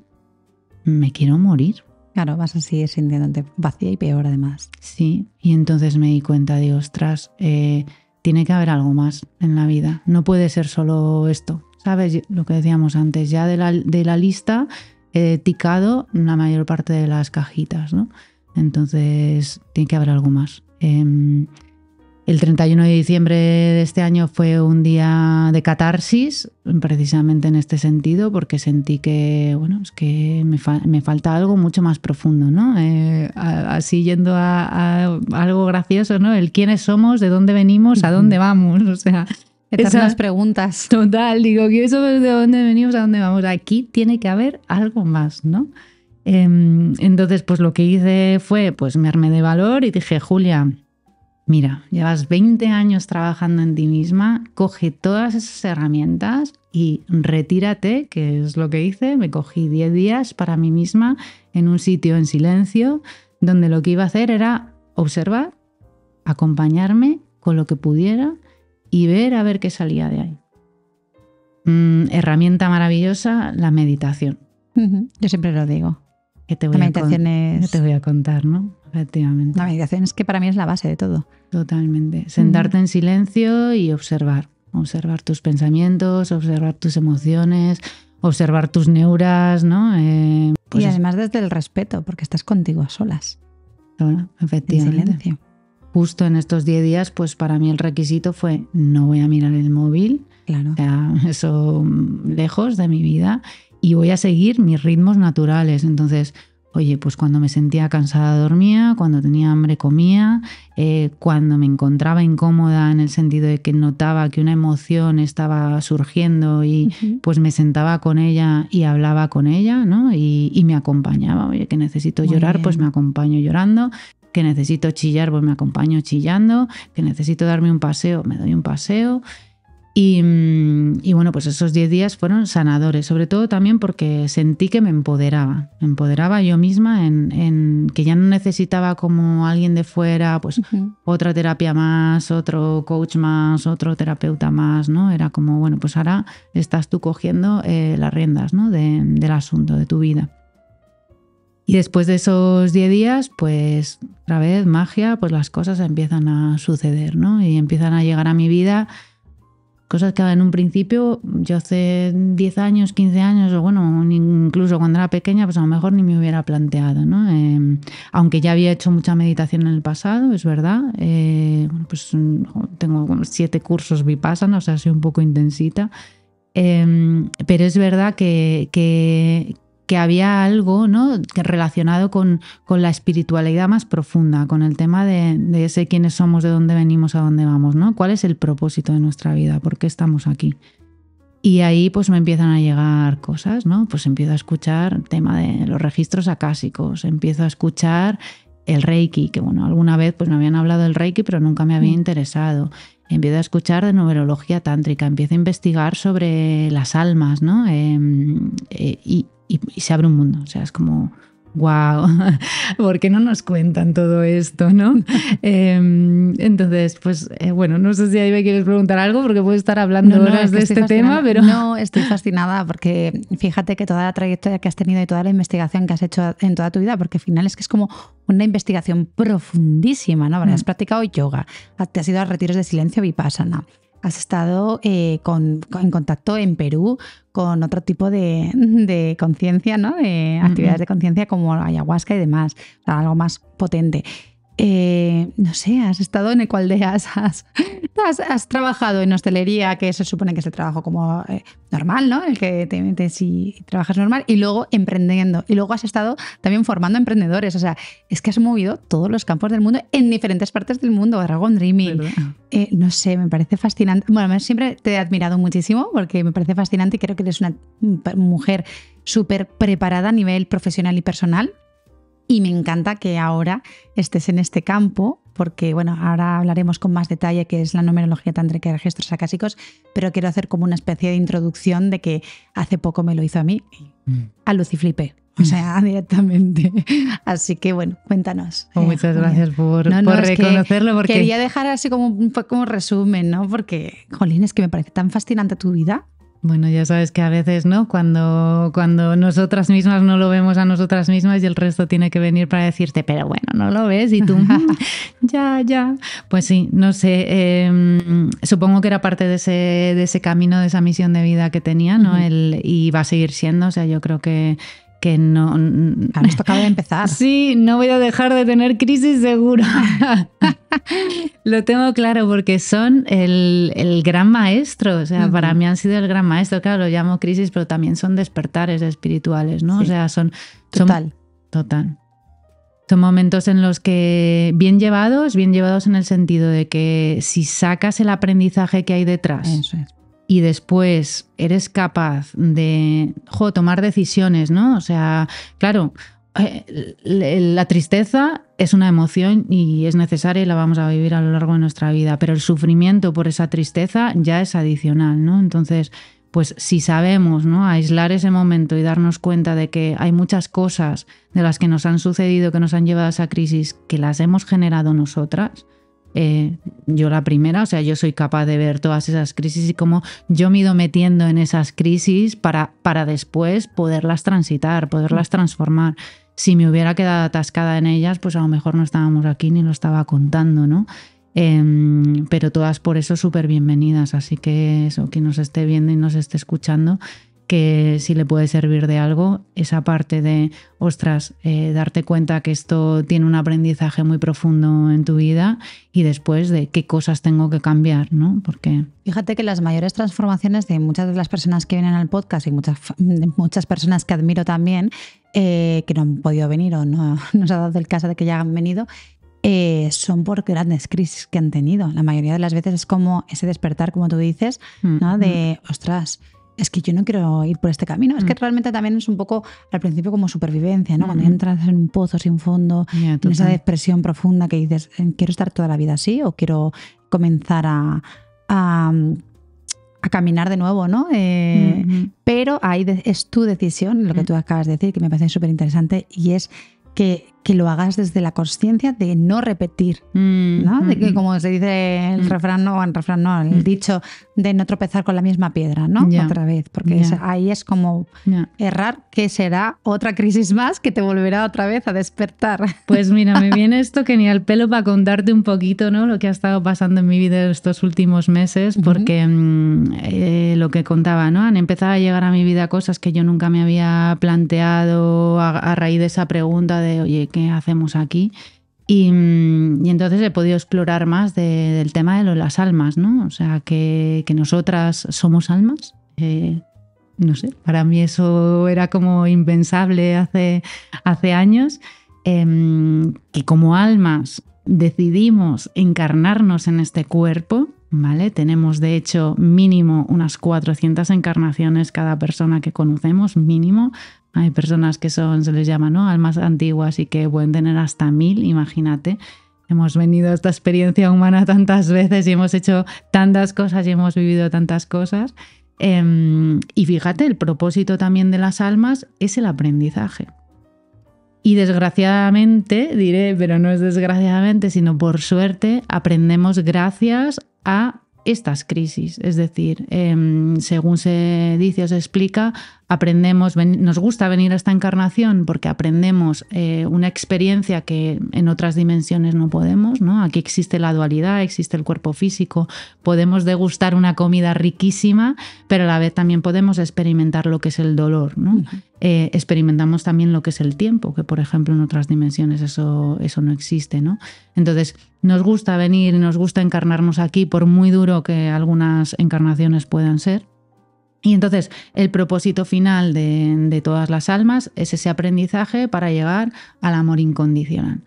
me quiero morir Claro, vas así seguir sintiéndote vacía y peor además. Sí, y entonces me di cuenta de, ostras, eh, tiene que haber algo más en la vida. No puede ser solo esto. ¿Sabes? Lo que decíamos antes, ya de la, lista he ticado la mayor parte de las cajitas, ¿no? Entonces, tiene que haber algo más. Em, el 31 de diciembre de este año fue un día de catarsis, precisamente en este sentido, porque sentí que, bueno, es que me, falta algo mucho más profundo, ¿no? Eh, así yendo a, algo gracioso, ¿no? El quiénes somos, de dónde venimos, a dónde vamos, o sea... son Esas preguntas. Total, digo, ¿quiénes somos, de dónde venimos, a dónde vamos? Aquí tiene que haber algo más, ¿no? Em, entonces, pues lo que hice fue, pues me armé de valor y dije, Julia, Mira, llevas 20 años trabajando en ti misma, coge todas esas herramientas y retírate, que es lo que hice. Me cogí 10 días para mí misma en un sitio en silencio, donde lo que iba a hacer era observar, acompañarme con lo que pudiera y ver a ver qué salía de ahí. Mm, herramienta maravillosa, la meditación. Yo siempre lo digo. ¿Qué te voy, la meditación es... te voy a contar, ¿no? Efectivamente. La meditación es que para mí es la base de todo. Totalmente. Sentarte en silencio y observar. Observar tus pensamientos, observar tus emociones, observar tus neuras, ¿no? Eh, pues y además desde el respeto, porque estás contigo a solas. efectivamente. En Justo en estos 10 días, pues para mí el requisito fue no voy a mirar el móvil, claro. o sea, eso mm, lejos de mi vida, y voy a seguir mis ritmos naturales. Entonces, Oye, pues cuando me sentía cansada dormía, cuando tenía hambre comía, eh, cuando me encontraba incómoda en el sentido de que notaba que una emoción estaba surgiendo y pues me sentaba con ella y hablaba con ella, ¿no? Y, me acompañaba. Oye, que necesito llorar, pues me acompaño llorando que necesito chillar, pues me acompaño chillando, que necesito darme un paseo, me doy un paseo, Mm, y, bueno, pues esos 10 días fueron sanadores, sobre todo también porque sentí que me empoderaba, me empoderaba yo misma en, que ya no necesitaba como alguien de fuera, pues otra terapia más, otro coach más, otro terapeuta más, ¿no? Era como, bueno, pues ahora estás tú cogiendo eh, las riendas, ¿no? del asunto, de tu vida. Y después de esos 10 días, pues otra vez, magia, pues las cosas empiezan a suceder, ¿no? Y empiezan a llegar a mi vida cosas que en un principio, yo hace 10 años, 15 años, o bueno, incluso cuando era pequeña, pues a lo mejor ni me hubiera planteado, ¿no? Em, aunque ya había hecho mucha meditación en el pasado, es verdad, eh, pues tengo siete cursos vipassana, o sea, soy un poco intensita. Em, pero es verdad que, que, que había algo ¿no? relacionado con, con, la espiritualidad más profunda, con el tema de, de, ese quiénes somos, de dónde venimos, a dónde vamos, ¿no? ¿Cuál es el propósito de nuestra vida? ¿Por qué estamos aquí? Y ahí pues me empiezan a llegar cosas, ¿no? Pues empiezo a escuchar el tema de los registros acásicos, empiezo a escuchar el Reiki, que bueno, alguna vez pues me habían hablado del Reiki, pero nunca me había mm. interesado. Empiezo a escuchar de numerología tántrica, empiezo a investigar sobre las almas, ¿no? Em, eh, y, y, se abre un mundo. O sea, es como, wow, ¿por qué no nos cuentan todo esto, no? Em, entonces, pues eh, bueno, no sé si ahí me quieres preguntar algo porque puedo estar hablando horas de este tema, pero... No, estoy fascinada porque fíjate que toda la trayectoria que has tenido y toda la investigación que has hecho en toda tu vida, porque al final es que es como una investigación profundísima, ¿no? has mm. practicado yoga, te has ido a retiros de silencio vipassana, has estado eh, en contacto en Perú con otro tipo de, conciencia, ¿no? De actividades de conciencia como ayahuasca y demás, algo más potente. Eh, no sé, has estado en Ecualdeas, has, has, has, trabajado en hostelería, que se supone que es el trabajo como eh, normal, ¿no? El que te metes y trabajas normal, y luego emprendiendo. Y luego has estado también formando emprendedores. O sea, es que has movido todos los campos del mundo en diferentes partes del mundo. Dragon Dreaming. Eh, no sé, me parece fascinante. Bueno, siempre te he admirado muchísimo porque me parece fascinante y creo que eres una mm, mujer súper preparada a nivel profesional y personal y me encanta que ahora estés en este campo, porque bueno, ahora hablaremos con más detalle qué es la numerología tántrica y registros acásicos, pero quiero hacer como una especie de introducción de que hace poco me lo hizo a mí, mm. a Luciflipe. O sea, mm. directamente. Así que bueno, cuéntanos. Oh, muchas eh, gracias por, reconocerlo. porque... Quería dejar así como un un resumen, ¿no? Porque, Jolín, es que me parece tan fascinante tu vida. Bueno, ya sabes que a veces, ¿no? Cuando, cuando nosotras mismas no lo vemos a nosotras mismas y el resto tiene que venir para decirte, pero bueno, no lo ves y tú, mm, ya, ya. Pues sí, no sé, em, supongo que era parte de ese, de ese camino, de esa misión de vida que tenía, ¿no? el, y va a seguir siendo, o sea, yo creo que que no... esto acaba de empezar. Sí, no voy a dejar de tener crisis seguro. Lo tengo claro porque son el, gran maestro, o sea, para mí han sido el gran maestro, claro, lo llamo crisis, pero también son despertares espirituales, ¿no? O sea, son... son total. Total. Son momentos en los que, bien llevados, bien llevados en el sentido de que si sacas el aprendizaje que hay detrás, y después eres capaz de tomar decisiones, ¿no? O sea, claro, eh, la tristeza es una emoción y es necesaria y la vamos a vivir a lo largo de nuestra vida, pero el sufrimiento por esa tristeza ya es adicional, ¿no? Entonces, pues si sabemos ¿no? aislar ese momento y darnos cuenta de que hay muchas cosas de las que nos han sucedido, que nos han llevado a esa crisis, que las hemos generado nosotras, eh, yo la primera, o sea, yo soy capaz de ver todas esas crisis y cómo yo me he ido metiendo en esas crisis para, para después poderlas transitar, poderlas transformar. Si me hubiera quedado atascada en ellas, pues a lo mejor no estábamos aquí ni lo estaba contando, ¿no? Em, pero todas por eso súper bienvenidas, así que eso, quien nos esté viendo y nos esté escuchando, que si le puede servir de algo, esa parte de, ostras, eh, darte cuenta que esto tiene un aprendizaje muy profundo en tu vida y después de qué cosas tengo que cambiar, ¿no? Porque... Fíjate que las mayores transformaciones de muchas de las personas que vienen al podcast y muchas, muchas personas que admiro también, eh, que no han podido venir o no nos ha dado el caso de que ya han venido, eh, son por grandes crisis que han tenido. La mayoría de las veces es como ese despertar, como tú dices, mm, de, mm. ostras, es que yo no quiero ir por este camino. Es que mm. realmente también es un poco al principio como supervivencia, ¿no? Cuando mm. entras en un pozo sin fondo, en esa depresión profunda que dices, eh, quiero estar toda la vida así o quiero comenzar a, a, caminar de nuevo, ¿no? Eh, mm-hmm. Pero ahí es tu decisión, lo que mm. tú acabas de decir, que me parece súper interesante, y es que, que lo hagas desde la conciencia de no repetir, mm, de que mm, mm. como se dice el refrán, no, el refrán no, el dicho de no tropezar con la misma piedra, ¿no? otra vez, porque ahí es como errar, que será otra crisis más que te volverá otra vez a despertar. Pues mira, me viene esto que ni al pelo para contarte un poquito, ¿no? Lo que ha estado pasando en mi vida estos últimos meses, porque eh, lo que contaba, ¿no? Han empezado a llegar a mi vida cosas que yo nunca me había planteado a, a raíz de esa pregunta de, oye, que hacemos aquí. Mm, y, entonces he podido explorar más del tema de las almas, ¿no? O sea, que, que nosotras somos almas. Eh, no sé, para mí eso era como impensable hace, hace años. Em, que como almas decidimos encarnarnos en este cuerpo, ¿vale? Tenemos de hecho mínimo unas 400 encarnaciones cada persona que conocemos, mínimo, hay personas que son, se les llama, ¿no? Almas antiguas y que pueden tener hasta mil, imagínate. Hemos venido a esta experiencia humana tantas veces y hemos hecho tantas cosas y hemos vivido tantas cosas. Em, y fíjate, el propósito también de las almas es el aprendizaje. Y desgraciadamente, diré, pero no es desgraciadamente, sino por suerte, aprendemos gracias a estas crisis. Es decir, em, según se dice o se explica, aprendemos, nos gusta venir a esta encarnación porque aprendemos eh, una experiencia que en otras dimensiones no podemos, ¿no? Aquí existe la dualidad, existe el cuerpo físico, podemos degustar una comida riquísima, pero a la vez también podemos experimentar lo que es el dolor, eh, experimentamos también lo que es el tiempo, que por ejemplo en otras dimensiones eso, eso no existe, ¿no? Entonces, nos gusta venir, nos gusta encarnarnos aquí, por muy duro que algunas encarnaciones puedan ser, y entonces el propósito final de, todas las almas es ese aprendizaje para llegar al amor incondicional.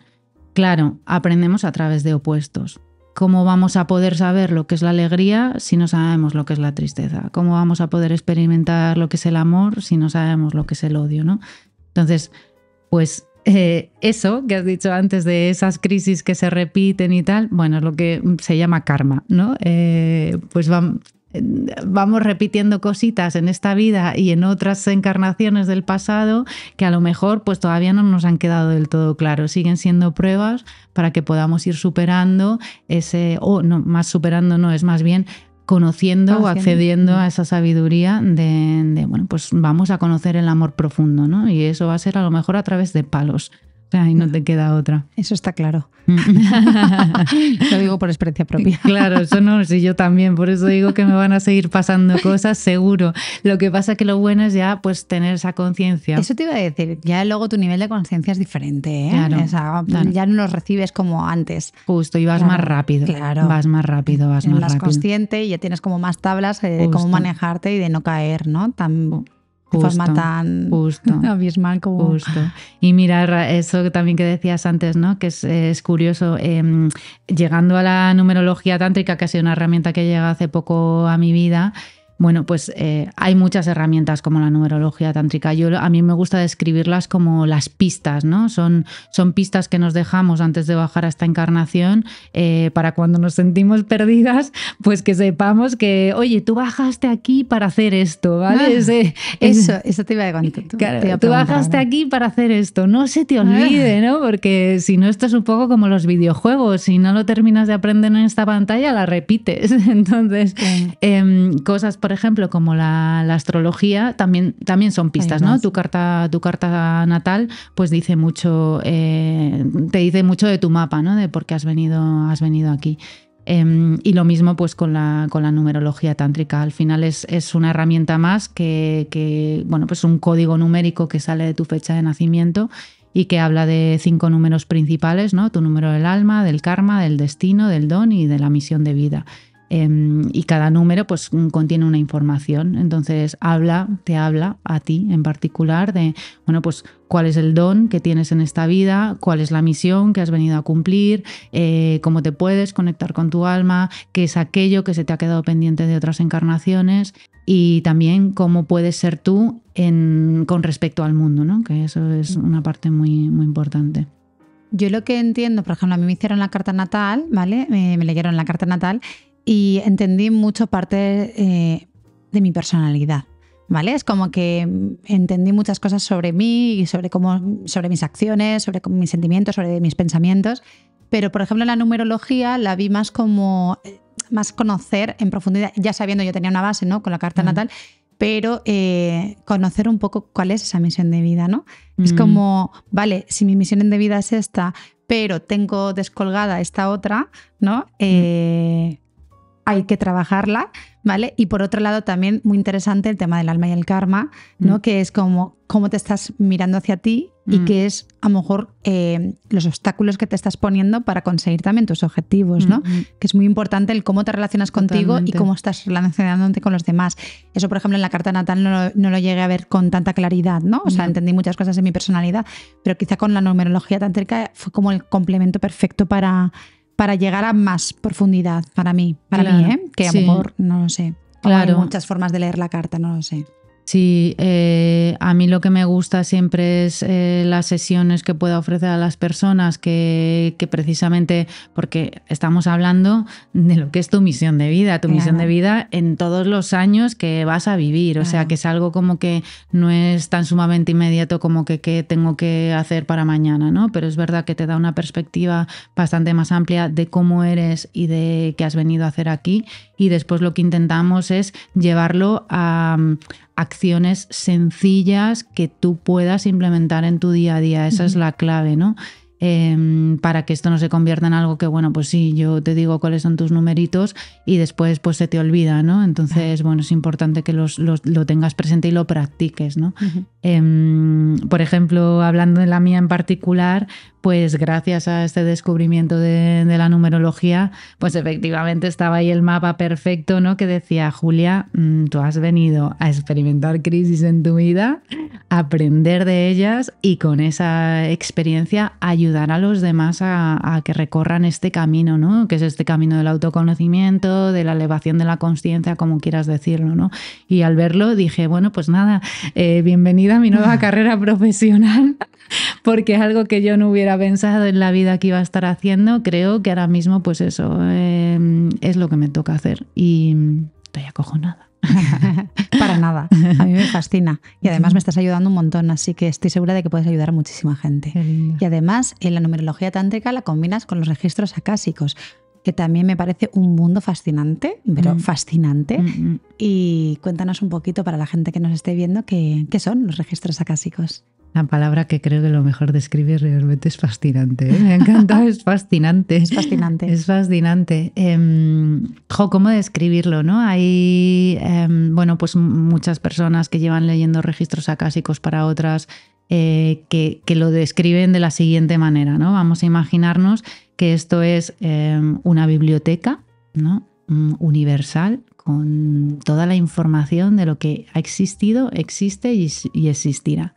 Claro, aprendemos a través de opuestos. ¿Cómo vamos a poder saber lo que es la alegría si no sabemos lo que es la tristeza? ¿Cómo vamos a poder experimentar lo que es el amor si no sabemos lo que es el odio? ¿no? Entonces, pues eh, eso que has dicho antes de esas crisis que se repiten y tal, bueno, es lo que se llama karma, ¿no? Eh, pues van, vamos repitiendo cositas en esta vida y en otras encarnaciones del pasado que a lo mejor pues todavía no nos han quedado del todo claros. Siguen siendo pruebas para que podamos ir superando ese, o no, más superando no, es más bien conociendo o accediendo a mm. esa sabiduría de, de, bueno, pues vamos a conocer el amor profundo, ¿no? Y eso va a ser a lo mejor a través de palos, y no te queda otra. Eso está claro. Mm. Lo digo por experiencia propia. Claro, eso no, sí, yo también. Por eso digo que me van a seguir pasando cosas, seguro. Lo que pasa es que lo bueno es ya pues tener esa conciencia. Eso te iba a decir. Ya luego tu nivel de conciencia es diferente. ¿eh? Ya no los recibes como antes. Justo, y vas más rápido. Claro. Vas más rápido, vas más rápido. consciente y ya tienes como más tablas eh, de cómo manejarte y de no caer, ¿no? Tan forma tan abismal como... Y mirar eso también que decías antes, ¿no? que es, curioso, em, llegando a la numerología tántrica, que ha sido una herramienta que llega hace poco a mi vida, bueno, pues eh, hay muchas herramientas como la numerología tántrica. Yo, a mí me gusta describirlas como las pistas, ¿no? Son, son pistas que nos dejamos antes de bajar a esta encarnación eh, para cuando nos sentimos perdidas, pues que sepamos que, oye, tú bajaste aquí para hacer esto, ¿vale? Ah, eso, eso te iba a contar. Tú, bajaste aquí para hacer esto, no se te olvide, ah. ¿no? Porque si no, esto es un poco como los videojuegos, si no lo terminas de aprender en esta pantalla, la repites. Entonces, em, cosas por ejemplo, como la, astrología, también, también son pistas, ¿no? Tu carta, tu carta natal, pues dice mucho, eh, te dice mucho de tu mapa, ¿no? De por qué has venido, has venido aquí. Em, y lo mismo pues con la, con la numerología tántrica. Al final es, es una herramienta más que, que, bueno, pues un código numérico que sale de tu fecha de nacimiento y que habla de cinco números principales, ¿no? Tu número del alma, del karma, del destino, del don y de la misión de vida. Em, y cada número pues, mm, contiene una información. Entonces habla, te habla a ti en particular de, bueno, pues cuál es el don que tienes en esta vida, cuál es la misión que has venido a cumplir, eh, cómo te puedes conectar con tu alma, qué es aquello que se te ha quedado pendiente de otras encarnaciones y también cómo puedes ser tú con respecto al mundo, ¿no? que eso es una parte muy, muy importante. Yo lo que entiendo, por ejemplo, a mí me hicieron la carta natal, ¿vale? Me, eh, me leyeron la carta natal y entendí mucho parte eh, de mi personalidad. ¿Vale? Es como que entendí muchas cosas sobre mí y sobre cómo, sobre mis acciones, sobre mis sentimientos, sobre mis pensamientos. Pero, por ejemplo, la numerología la vi más como eh, más conocer en profundidad, ya sabiendo yo tenía una base, ¿no? Con la carta natal, pero eh, conocer un poco cuál es esa misión de vida, ¿no? Es como, vale, si mi misión de vida es esta, pero tengo descolgada esta otra, ¿no? Eh, hay que trabajarla, ¿vale? Y por otro lado también muy interesante el tema del alma y el karma, ¿no? Mm. Que es como cómo te estás mirando hacia ti y mm. que es a lo mejor eh, los obstáculos que te estás poniendo para conseguir también tus objetivos, ¿no? Mm, que es muy importante el cómo te relacionas contigo y cómo estás relacionándote con los demás. Eso, por ejemplo, en la carta natal no lo, llegué a ver con tanta claridad, ¿no? O sea, entendí muchas cosas de mi personalidad, pero quizá con la numerología tan fue como el complemento perfecto para para llegar a más profundidad para mí, para mí, ¿eh? que a no lo sé. Claro. Hay muchas formas de leer la carta, no lo sé. Sí, eh, a mí lo que me gusta siempre es eh, las sesiones que pueda ofrecer a las personas que, precisamente, porque estamos hablando de lo que es tu misión de vida, tu misión de vida en todos los años que vas a vivir, o sea, que es algo como que no es tan sumamente inmediato como que, que tengo que hacer para mañana, ¿no? Pero es verdad que te da una perspectiva bastante más amplia de cómo eres y de qué has venido a hacer aquí y después lo que intentamos es llevarlo a mm, acciones sencillas que tú puedas implementar en tu día a día. Esa es la clave, ¿no? Em, para que esto no se convierta en algo que, bueno, pues sí, yo te digo cuáles son tus numeritos y después pues se te olvida, ¿no? Entonces, bueno, es importante que lo tengas presente y lo practiques, ¿no? Em, por ejemplo, hablando de la mía en particular, pues gracias a este descubrimiento de, la numerología, pues efectivamente estaba ahí el mapa perfecto, ¿no? Que decía, Julia, mm, tú has venido a experimentar crisis en tu vida, aprender de ellas y con esa experiencia ayudar ayudar a los demás a, que recorran este camino, ¿no? Que es este camino del autoconocimiento, de la elevación de la conciencia, como quieras decirlo, ¿no? Y al verlo dije, bueno, pues nada, eh, bienvenida a mi nueva carrera profesional, porque algo que yo no hubiera pensado en la vida que iba a estar haciendo, creo que ahora mismo, pues eso, eh, es lo que me toca hacer y estoy acojonada. Para nada. A mí me fascina. Y además me estás ayudando un montón, así que estoy segura de que puedes ayudar a muchísima gente. Y además, en la numerología tántrica la combinas con los registros acásicos que también me parece un mundo fascinante, pero mm. fascinante. Mm, mm. Y cuéntanos un poquito para la gente que nos esté viendo qué, qué son los registros acásicos. La palabra que creo que lo mejor describe realmente es fascinante. ¿eh? Me encanta, es fascinante. Es fascinante. Es em, fascinante. ¿cómo describirlo? No? Hay em, bueno, pues muchas personas que llevan leyendo registros acásicos para otras eh, que, que, lo describen de la siguiente manera. ¿no? Vamos a imaginarnos que esto es em, una biblioteca mm, universal con toda la información de lo que ha existido, existe y, existirá.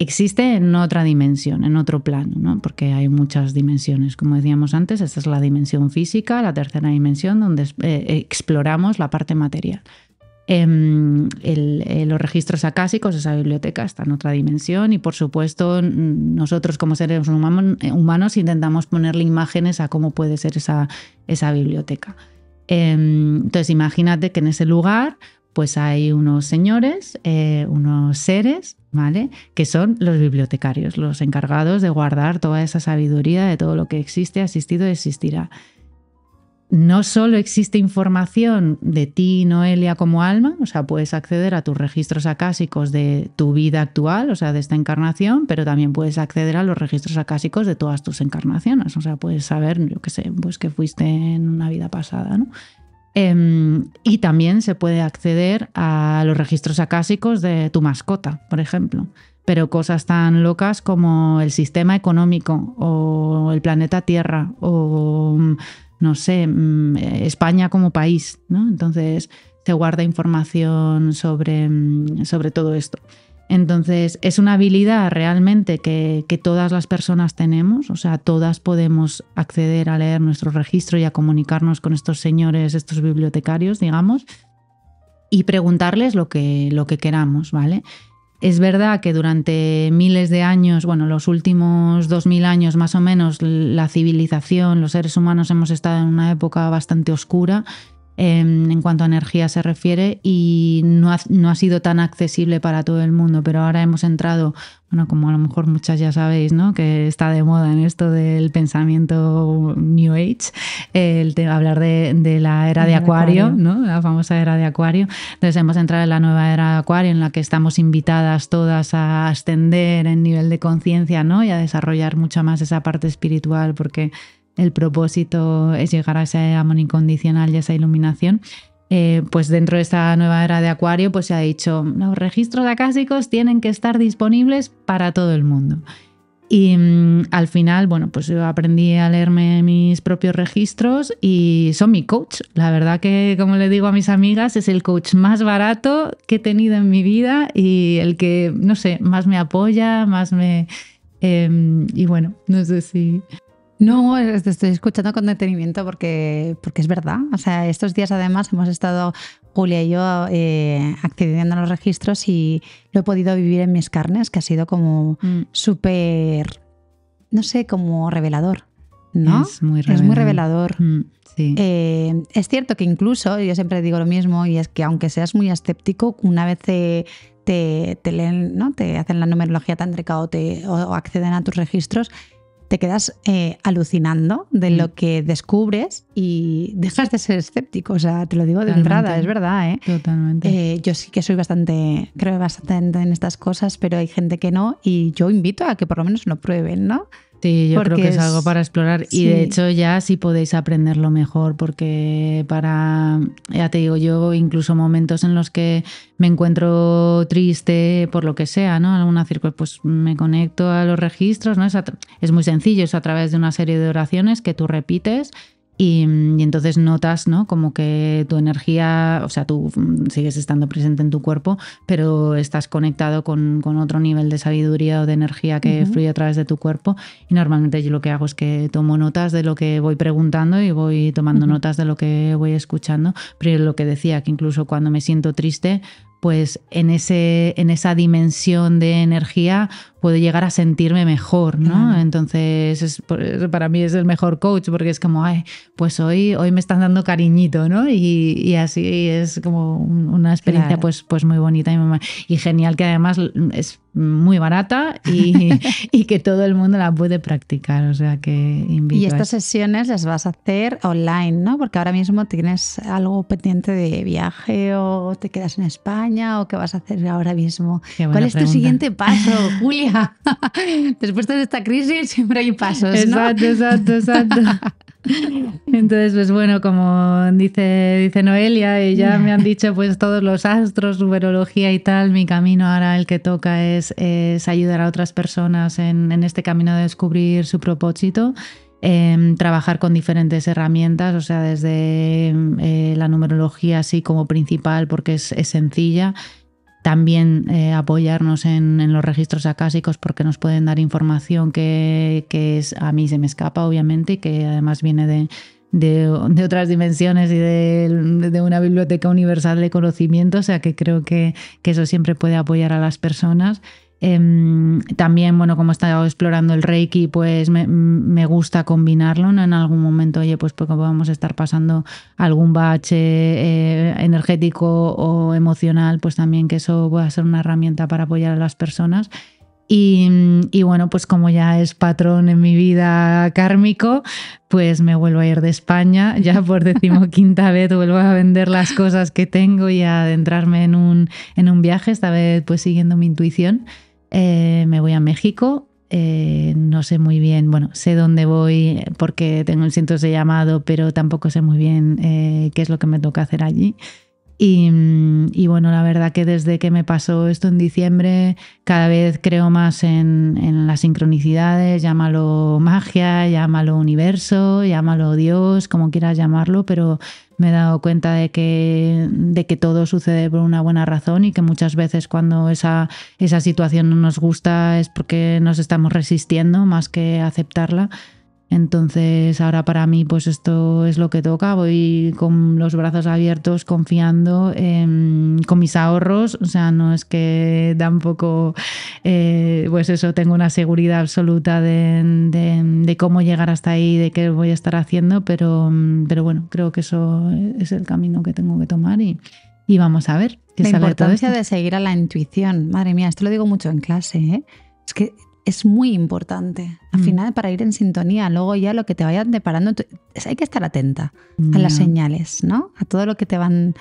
Existe en otra dimensión, en otro plano, porque hay muchas dimensiones. Como decíamos antes, esta es la dimensión física, la tercera dimensión donde eh, exploramos la parte material. Em, eh, los registros acásicos, esa biblioteca está en otra dimensión y por supuesto nosotros como seres humanos, intentamos ponerle imágenes a cómo puede ser esa, esa biblioteca. Em, entonces imagínate que en ese lugar pues hay unos señores, eh, unos seres, ¿vale? Que son los bibliotecarios, los encargados de guardar toda esa sabiduría de todo lo que existe, ha existido y existirá no solo existe información de ti, Noelia, como alma, o sea, puedes acceder a tus registros acásicos de tu vida actual, o sea, de esta encarnación, pero también puedes acceder a los registros acásicos de todas tus encarnaciones, o sea, puedes saber, yo qué sé, pues que fuiste en una vida pasada, ¿no? Em, y también se puede acceder a los registros acásicos de tu mascota, por ejemplo. Pero cosas tan locas como el sistema económico o el planeta Tierra o no sé, mm, eh, España como país, ¿no? Entonces se guarda información sobre, mm, sobre todo esto. Entonces, es una habilidad realmente que, todas las personas tenemos, o sea, todas podemos acceder a leer nuestro registro y a comunicarnos con estos señores, estos bibliotecarios, digamos, y preguntarles lo que, lo que queramos, ¿vale? Es verdad que durante miles de años, bueno, los últimos 2000 años más o menos, la civilización, los seres humanos hemos estado en una época bastante oscura Em, en cuanto a energía se refiere y no ha, no sido tan accesible para todo el mundo, pero ahora hemos entrado, bueno, como a lo mejor muchas ya sabéis, ¿no? que está de moda en esto del pensamiento New Age, el hablar de, de, la era de Acuario, ¿no? la famosa era de Acuario. Entonces hemos entrado en la nueva era de Acuario en la que estamos invitadas todas a ascender en nivel de conciencia ¿no? y a desarrollar mucho más esa parte espiritual porque el propósito es llegar a ese amor incondicional y esa iluminación. Eh, pues dentro de esta nueva era de Acuario, pues se ha dicho, los registros acásicos tienen que estar disponibles para todo el mundo. Y mm, al final, bueno, pues yo aprendí a leerme mis propios registros y son mi coach. La verdad que, como le digo a mis amigas, es el coach más barato que he tenido en mi vida y el que, no sé, más me apoya, más me... Em, y bueno, no sé si... No, te estoy escuchando con detenimiento porque, porque es verdad. O sea, estos días además hemos estado, Julia y yo, eh, accediendo a los registros y lo he podido vivir en mis carnes, que ha sido como mm. súper, no sé, como revelador. ¿No? Es muy revelador. Es muy revelador. Mm, sí. Eh, es cierto que incluso, yo siempre digo lo mismo, y es que aunque seas muy escéptico, una vez te, te, leen, ¿no? te hacen la numerología tántrica o, te, o acceden a tus registros, te quedas eh, alucinando de lo mm. que descubres y dejas de ser escéptico. O sea, te lo digo de entrada, es verdad. ¿eh? Totalmente. Eh, yo sí que soy bastante, creo bastante en estas cosas, pero hay gente que no y yo invito a que por lo menos lo prueben, ¿no? Sí, yo creo que es, algo para explorar y de hecho ya sí podéis aprenderlo mejor porque para, ya te digo yo, incluso momentos en los que me encuentro triste por lo que sea, ¿no? Alguna circunstancia, pues me conecto a los registros, ¿no? Es, es muy sencillo, es a través de una serie de oraciones que tú repites y, entonces notas, ¿no? Como que tu energía, o sea, tú mm, sigues estando presente en tu cuerpo, pero estás conectado con, otro nivel de sabiduría o de energía que fluye a través de tu cuerpo. Y normalmente yo lo que hago es que tomo notas de lo que voy preguntando y voy tomando notas de lo que voy escuchando. Pero lo que decía, que incluso cuando me siento triste, pues en, ese, en esa dimensión de energía, puedo llegar a sentirme mejor, ¿no? Entonces, es, para mí es el mejor coach porque es como, ay, pues hoy, hoy me están dando cariñito, ¿no? Y, así es como una experiencia pues, pues muy bonita y, genial que además es muy barata y, que todo el mundo la puede practicar, o sea que invito. Y estas sesiones las vas a hacer online, ¿no? Porque ahora mismo tienes algo pendiente de viaje o te quedas en España o qué vas a hacer ahora mismo. ¿Cuál es tu siguiente paso, Julia? después de esta crisis siempre hay pasos. Exacto, exacto, exacto. Entonces, pues bueno, como dice, dice Noelia, y ya me han dicho pues todos los astros, numerología y tal, mi camino ahora el que toca es, ayudar a otras personas en, este camino de descubrir su propósito. Em, trabajar con diferentes herramientas, o sea, desde em, eh, la numerología así como principal porque es, es sencilla, también eh, apoyarnos en, los registros acásicos porque nos pueden dar información que, a mí se me escapa, obviamente, y que además viene de, otras dimensiones y de, una biblioteca universal de conocimiento, o sea que creo que, eso siempre puede apoyar a las personas Em, también, bueno, como he estado explorando el Reiki, pues me, gusta combinarlo, ¿no? En algún momento, oye, pues porque vamos estar pasando algún bache eh, energético o emocional, pues también que eso pueda ser una herramienta para apoyar a las personas. Y, y, bueno, pues como ya es patrón en mi vida kármico, pues me vuelvo a ir de España. Ya por decimoquinta vez vuelvo a vender las cosas que tengo y a adentrarme en un, en un viaje, esta vez pues siguiendo mi intuición. Eh, me voy a México. Eh, no sé muy bien, bueno, sé dónde voy porque tengo un ciento de llamado, pero tampoco sé muy bien eh, qué es lo que me toca hacer allí. Mm, y, bueno, la verdad que desde que me pasó esto en diciembre, cada vez creo más en, las sincronicidades, llámalo magia, llámalo universo, llámalo Dios, como quieras llamarlo, pero me he dado cuenta de que, todo sucede por una buena razón y que muchas veces cuando esa situación no nos gusta es porque nos estamos resistiendo más que aceptarla. Entonces ahora para mí pues esto es lo que toca, voy con los brazos abiertos confiando em, con mis ahorros, o sea, no es que tampoco eh, pues eso tengo una seguridad absoluta de, cómo llegar hasta ahí, de qué voy a estar haciendo, pero, em, pero bueno, creo que eso es el camino que tengo que tomar y, y vamos a ver. la importancia de seguir a la intuición, madre mía, esto lo digo mucho en clase, ¿eh? Es que es muy importante. Al mm. final, para ir en sintonía, luego ya lo que te vayan deparando, hay que estar atenta a las señales, ¿no? A todo lo que te van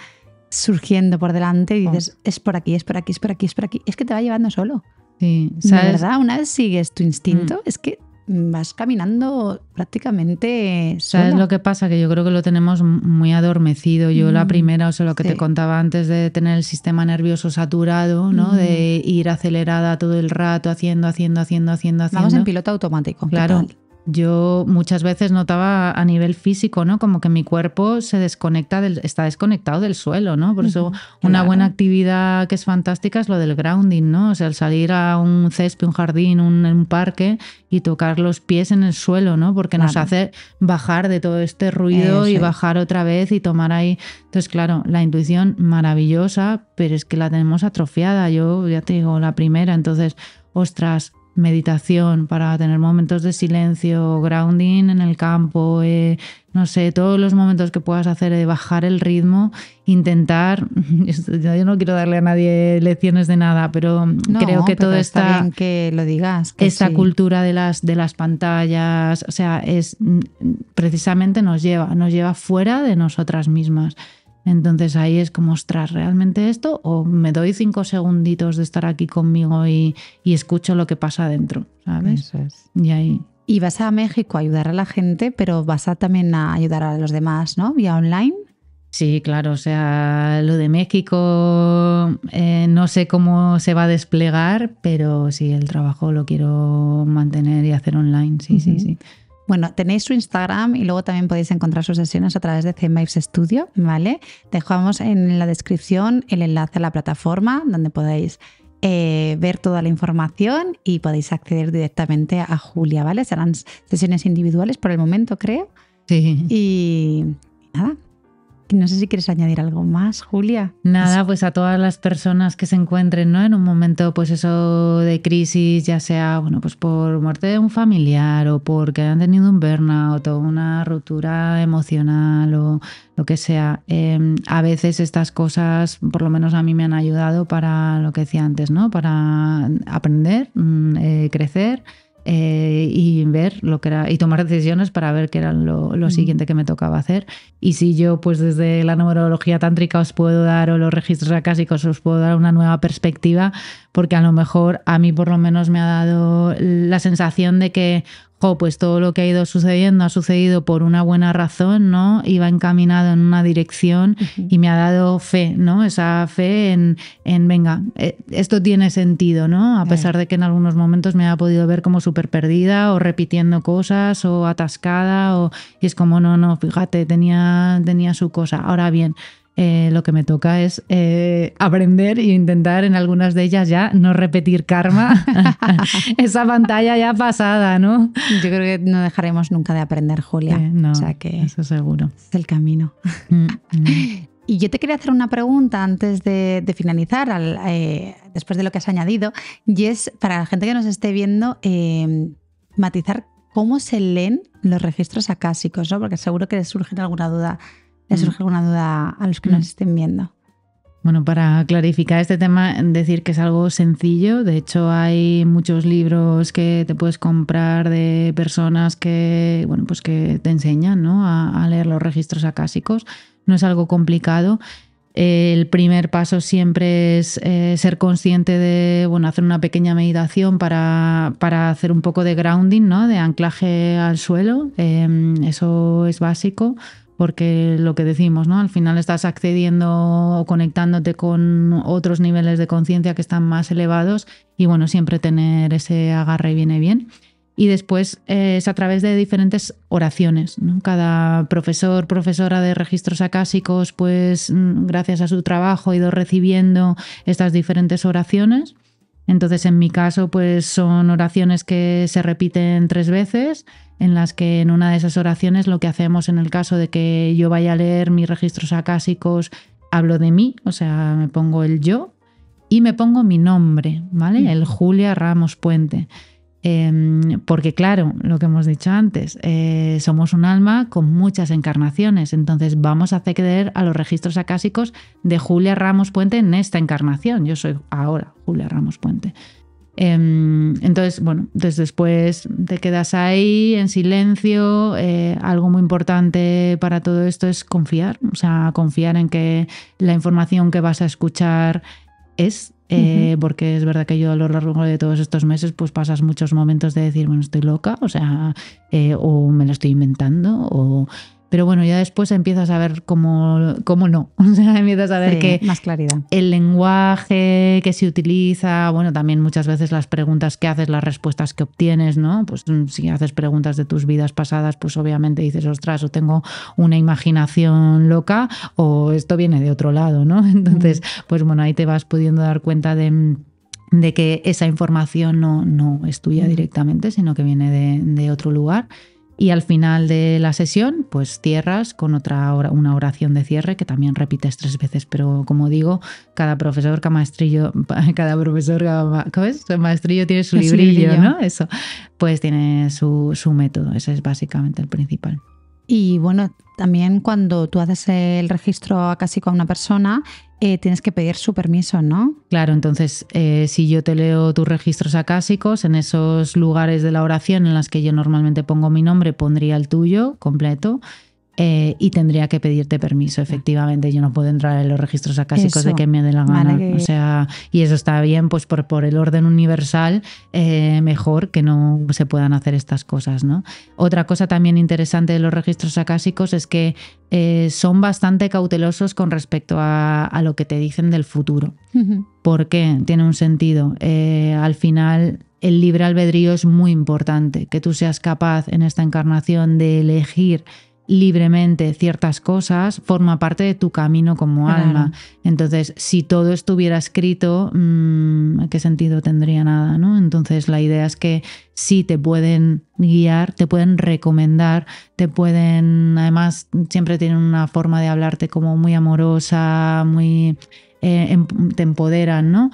surgiendo por delante y oh. dices, es por aquí, es por aquí, es por aquí, es por aquí. Es que te va llevando solo. Sí, ¿sabes? verdad, una vez sigues tu instinto, mm. es que vas caminando prácticamente. ¿Sabes lo que pasa? Que yo creo que lo tenemos muy adormecido. Yo la mm, primera, o sea, lo que te contaba antes de tener el sistema nervioso saturado, ¿no? Mm. De ir acelerada todo el rato, haciendo, haciendo, haciendo, haciendo, Vamos en piloto automático. Claro yo muchas veces notaba a nivel físico, ¿no? Como que mi cuerpo se desconecta, está desconectado del suelo, ¿no? Por eso una buena actividad que es fantástica es lo del grounding, ¿no? O sea, el salir a un césped, un jardín, un, parque y tocar los pies en el suelo, ¿no? Porque nos hace bajar de todo este ruido y bajar otra vez y tomar ahí. Entonces, claro, la intuición maravillosa, pero es que la tenemos atrofiada. Yo ya te digo, la primera, entonces, ostras meditación, para tener momentos de silencio, grounding en el campo, eh, no sé, todos los momentos que puedas hacer de bajar el ritmo, intentar, yo no quiero darle a nadie lecciones de nada, pero creo que todo está... que lo digas. esta cultura de las, de las pantallas, o sea, es mm, precisamente nos lleva, nos lleva fuera de nosotras mismas. Entonces ahí es como, ostras, ¿realmente esto? ¿O me doy cinco segunditos de estar aquí conmigo y, escucho lo que pasa adentro? ¿Sabes? Y ahí. Y vas a México a ayudar a la gente, pero vas a también a ayudar a los demás, ¿no? Vía online. Sí, claro, o sea, lo de México eh, no sé cómo se va a desplegar, pero sí, el trabajo lo quiero mantener y hacer online, sí, sí, sí. Bueno, tenéis su Instagram y luego también podéis encontrar sus sesiones a través de Zenvives Studio, ¿vale? Dejamos en la descripción el enlace a la plataforma donde podéis eh, ver toda la información y podéis acceder directamente a Julia, ¿vale? Serán sesiones individuales por el momento, creo. Sí. Y nada, no sé si quieres añadir algo más, Julia. Nada, pues a todas las personas que se encuentren ¿no? en un momento, pues eso de crisis, ya sea bueno, pues por muerte de un familiar o porque han tenido un burnout o una ruptura emocional o lo que sea. Em, a veces estas cosas, por lo menos a mí me han ayudado para lo que decía antes, ¿no? Para aprender, mm, eh, crecer eh, y ver lo que era y tomar decisiones para ver qué era lo, siguiente que me tocaba hacer. Y si yo, pues desde la numerología tántrica os puedo dar o los registros acásicos os puedo dar una nueva perspectiva, porque a lo mejor a mí por lo menos me ha dado la sensación de que pues todo lo que ha ido sucediendo ha sucedido por una buena razón, ¿no? Iba encaminado en una dirección y me ha dado fe, ¿no? Esa fe en, venga, eh, esto tiene sentido, ¿no? A pesar de que en algunos momentos me ha podido ver como súper perdida o repitiendo cosas o atascada o... Y es como, no, no, fíjate, tenía, tenía su cosa. Ahora bien, eh, lo que me toca es eh, aprender e intentar en algunas de ellas ya no repetir karma, esa pantalla ya pasada, ¿no? Yo creo que no dejaremos nunca de aprender, Julia. Eh, o sea que eso seguro. Es el camino. Mm, mm. Y yo te quería hacer una pregunta antes de, finalizar, después de lo que has añadido, y es para la gente que nos esté viendo, matizar cómo se leen los registros acásicos, ¿no? Porque seguro que les surge alguna duda surge mm. alguna duda a los que nos mm. estén viendo. Bueno, para clarificar este tema, decir que es algo sencillo. De hecho, hay muchos libros que te puedes comprar de personas que, bueno, pues que te enseñan a, leer los registros acásicos. No es algo complicado. El primer paso siempre es eh, ser consciente de, bueno, hacer una pequeña meditación para, para hacer un poco de grounding, ¿no? De anclaje al suelo. Em, eso es básico porque lo que decimos, ¿no? Al final estás accediendo o conectándote con otros niveles de conciencia que están más elevados y bueno, siempre tener ese agarre viene bien. Y después eh, es a través de diferentes oraciones. ¿no? Cada profesor, profesora de registros acásicos, pues mm, gracias a su trabajo ha ido recibiendo estas diferentes oraciones. Entonces, en mi caso, pues son oraciones que se repiten tres veces, en las que en una de esas oraciones lo que hacemos en el caso de que yo vaya a leer mis registros acásicos, hablo de mí, o sea, me pongo el yo y me pongo mi nombre, ¿vale? Mm. El Julia Ramos Puente. Em, porque claro, lo que hemos dicho antes, eh, somos un alma con muchas encarnaciones, entonces vamos a acceder a los registros acásicos de Julia Ramos Puente en esta encarnación. Yo soy ahora Julia Ramos Puente. Em, entonces, bueno, después te quedas ahí en silencio. Eh, algo muy importante para todo esto es confiar, o sea, confiar en que la información que vas a escuchar es eh, porque es verdad que yo a lo largo de todos estos meses pues pasas muchos momentos de decir, bueno, estoy loca, o sea, eh, o me lo estoy inventando, o pero bueno, ya después empiezas a ver cómo, no. O sea, empiezas a ver que. Más claridad. El lenguaje que se utiliza, bueno, también muchas veces las preguntas que haces, las respuestas que obtienes, ¿no? Pues mm, si haces preguntas de tus vidas pasadas, pues obviamente dices, ostras, o tengo una imaginación loca o esto viene de otro lado, ¿no? Entonces, pues bueno, ahí te vas pudiendo dar cuenta de mm, de que esa información no, no es tuya directamente, sino que viene de, de otro lugar. Y al final de la sesión, pues cierras con otra hora, una oración de cierre que también repites tres veces. Pero como digo, cada profesor, cada maestrillo, cada profesor, cada maestrillo tiene su librillo, ¿no? Eso. Pues tiene su, método. Ese es básicamente el principal. Y bueno, también cuando tú haces el registro casi con una persona, eh, tienes que pedir su permiso, ¿no? Claro, entonces eh, si yo te leo tus registros acásicos, en esos lugares de la oración en las que yo normalmente pongo mi nombre, pondría el tuyo completo eh, y tendría que pedirte permiso, efectivamente. Yo no puedo entrar en los registros acásicos de que me dé la gana. O sea, y eso está bien, pues por, por el orden universal, eh, mejor que no se puedan hacer estas cosas, ¿no? Otra cosa también interesante de los registros acásicos es que eh, son bastante cautelosos con respecto a, lo que te dicen del futuro. porque Tiene un sentido. al final, el libre albedrío es muy importante. Que tú seas capaz en esta encarnación de elegir libremente ciertas cosas forma parte de tu camino como alma. Entonces, si todo estuviera escrito, mm, ¿qué sentido tendría nada? ¿no? Entonces, la idea es que sí te pueden guiar, te pueden recomendar, te pueden, además, siempre tienen una forma de hablarte como muy amorosa, muy... Eh, em, te empoderan, ¿no?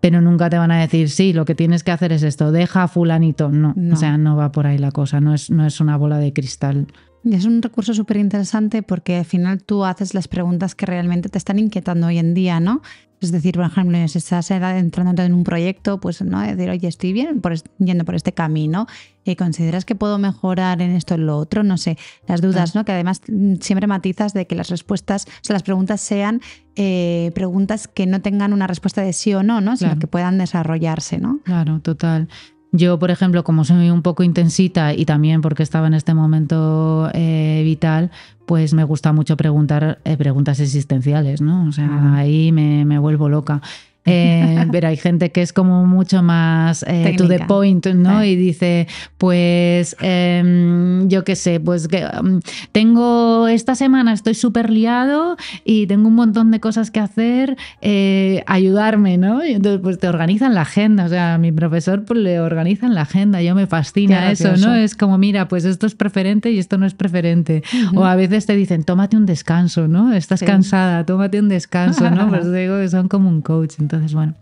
pero nunca te van a decir, sí, lo que tienes que hacer es esto, deja a fulanito. No, o sea, no va por ahí la cosa, no es, no es una bola de cristal. Es un recurso súper interesante porque al final tú haces las preguntas que realmente te están inquietando hoy en día, ¿no? Es decir, por ejemplo, si estás entrando en un proyecto, pues no es decir, oye, estoy bien por yendo por este camino, ¿Y eh, ¿consideras que puedo mejorar en esto, o en lo otro? No sé, las dudas, ¿no? Que además mm, siempre matizas de que las respuestas, o sea, las preguntas sean eh, preguntas que no tengan una respuesta de sí o no, ¿no? Sino que puedan desarrollarse, ¿no? Claro, total. Yo, por ejemplo, como soy un poco intensita y también porque estaba en este momento eh, vital, pues me gusta mucho preguntar eh, preguntas existenciales, ¿no? O sea, ahí me, vuelvo loca. Eh, pero hay gente que es como mucho más eh, to the point, ¿no? Y dice, pues em, yo qué sé, pues mm, tengo esta semana estoy súper liado y tengo un montón de cosas que hacer, eh, ayudarme, ¿no? Y entonces pues te organizan la agenda, o sea, a mi profesor pues, le organizan la agenda, yo me fascina eso, ¿no? Es como, mira, pues esto es preferente y esto no es preferente. O a veces te dicen, tómate un descanso, ¿no? Estás cansada, tómate un descanso, ¿no? pues digo que son como un coach, entonces entonces, bueno,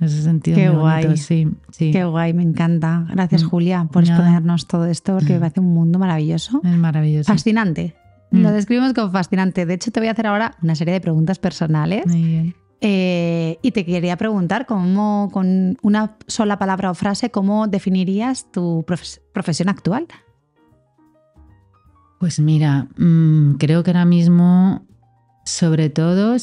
en ese sentido. Qué guay. Sí, Qué guay, me encanta. Gracias, mm. Julia, por exponernos todo esto, porque me mm. parece un mundo maravilloso. Es maravilloso. Fascinante. Mm. Lo describimos como fascinante. De hecho, te voy a hacer ahora una serie de preguntas personales. Muy bien. Eh, y te quería preguntar cómo, con una sola palabra o frase, ¿cómo definirías tu profesión actual? Pues mira, creo que ahora mismo sobre todo,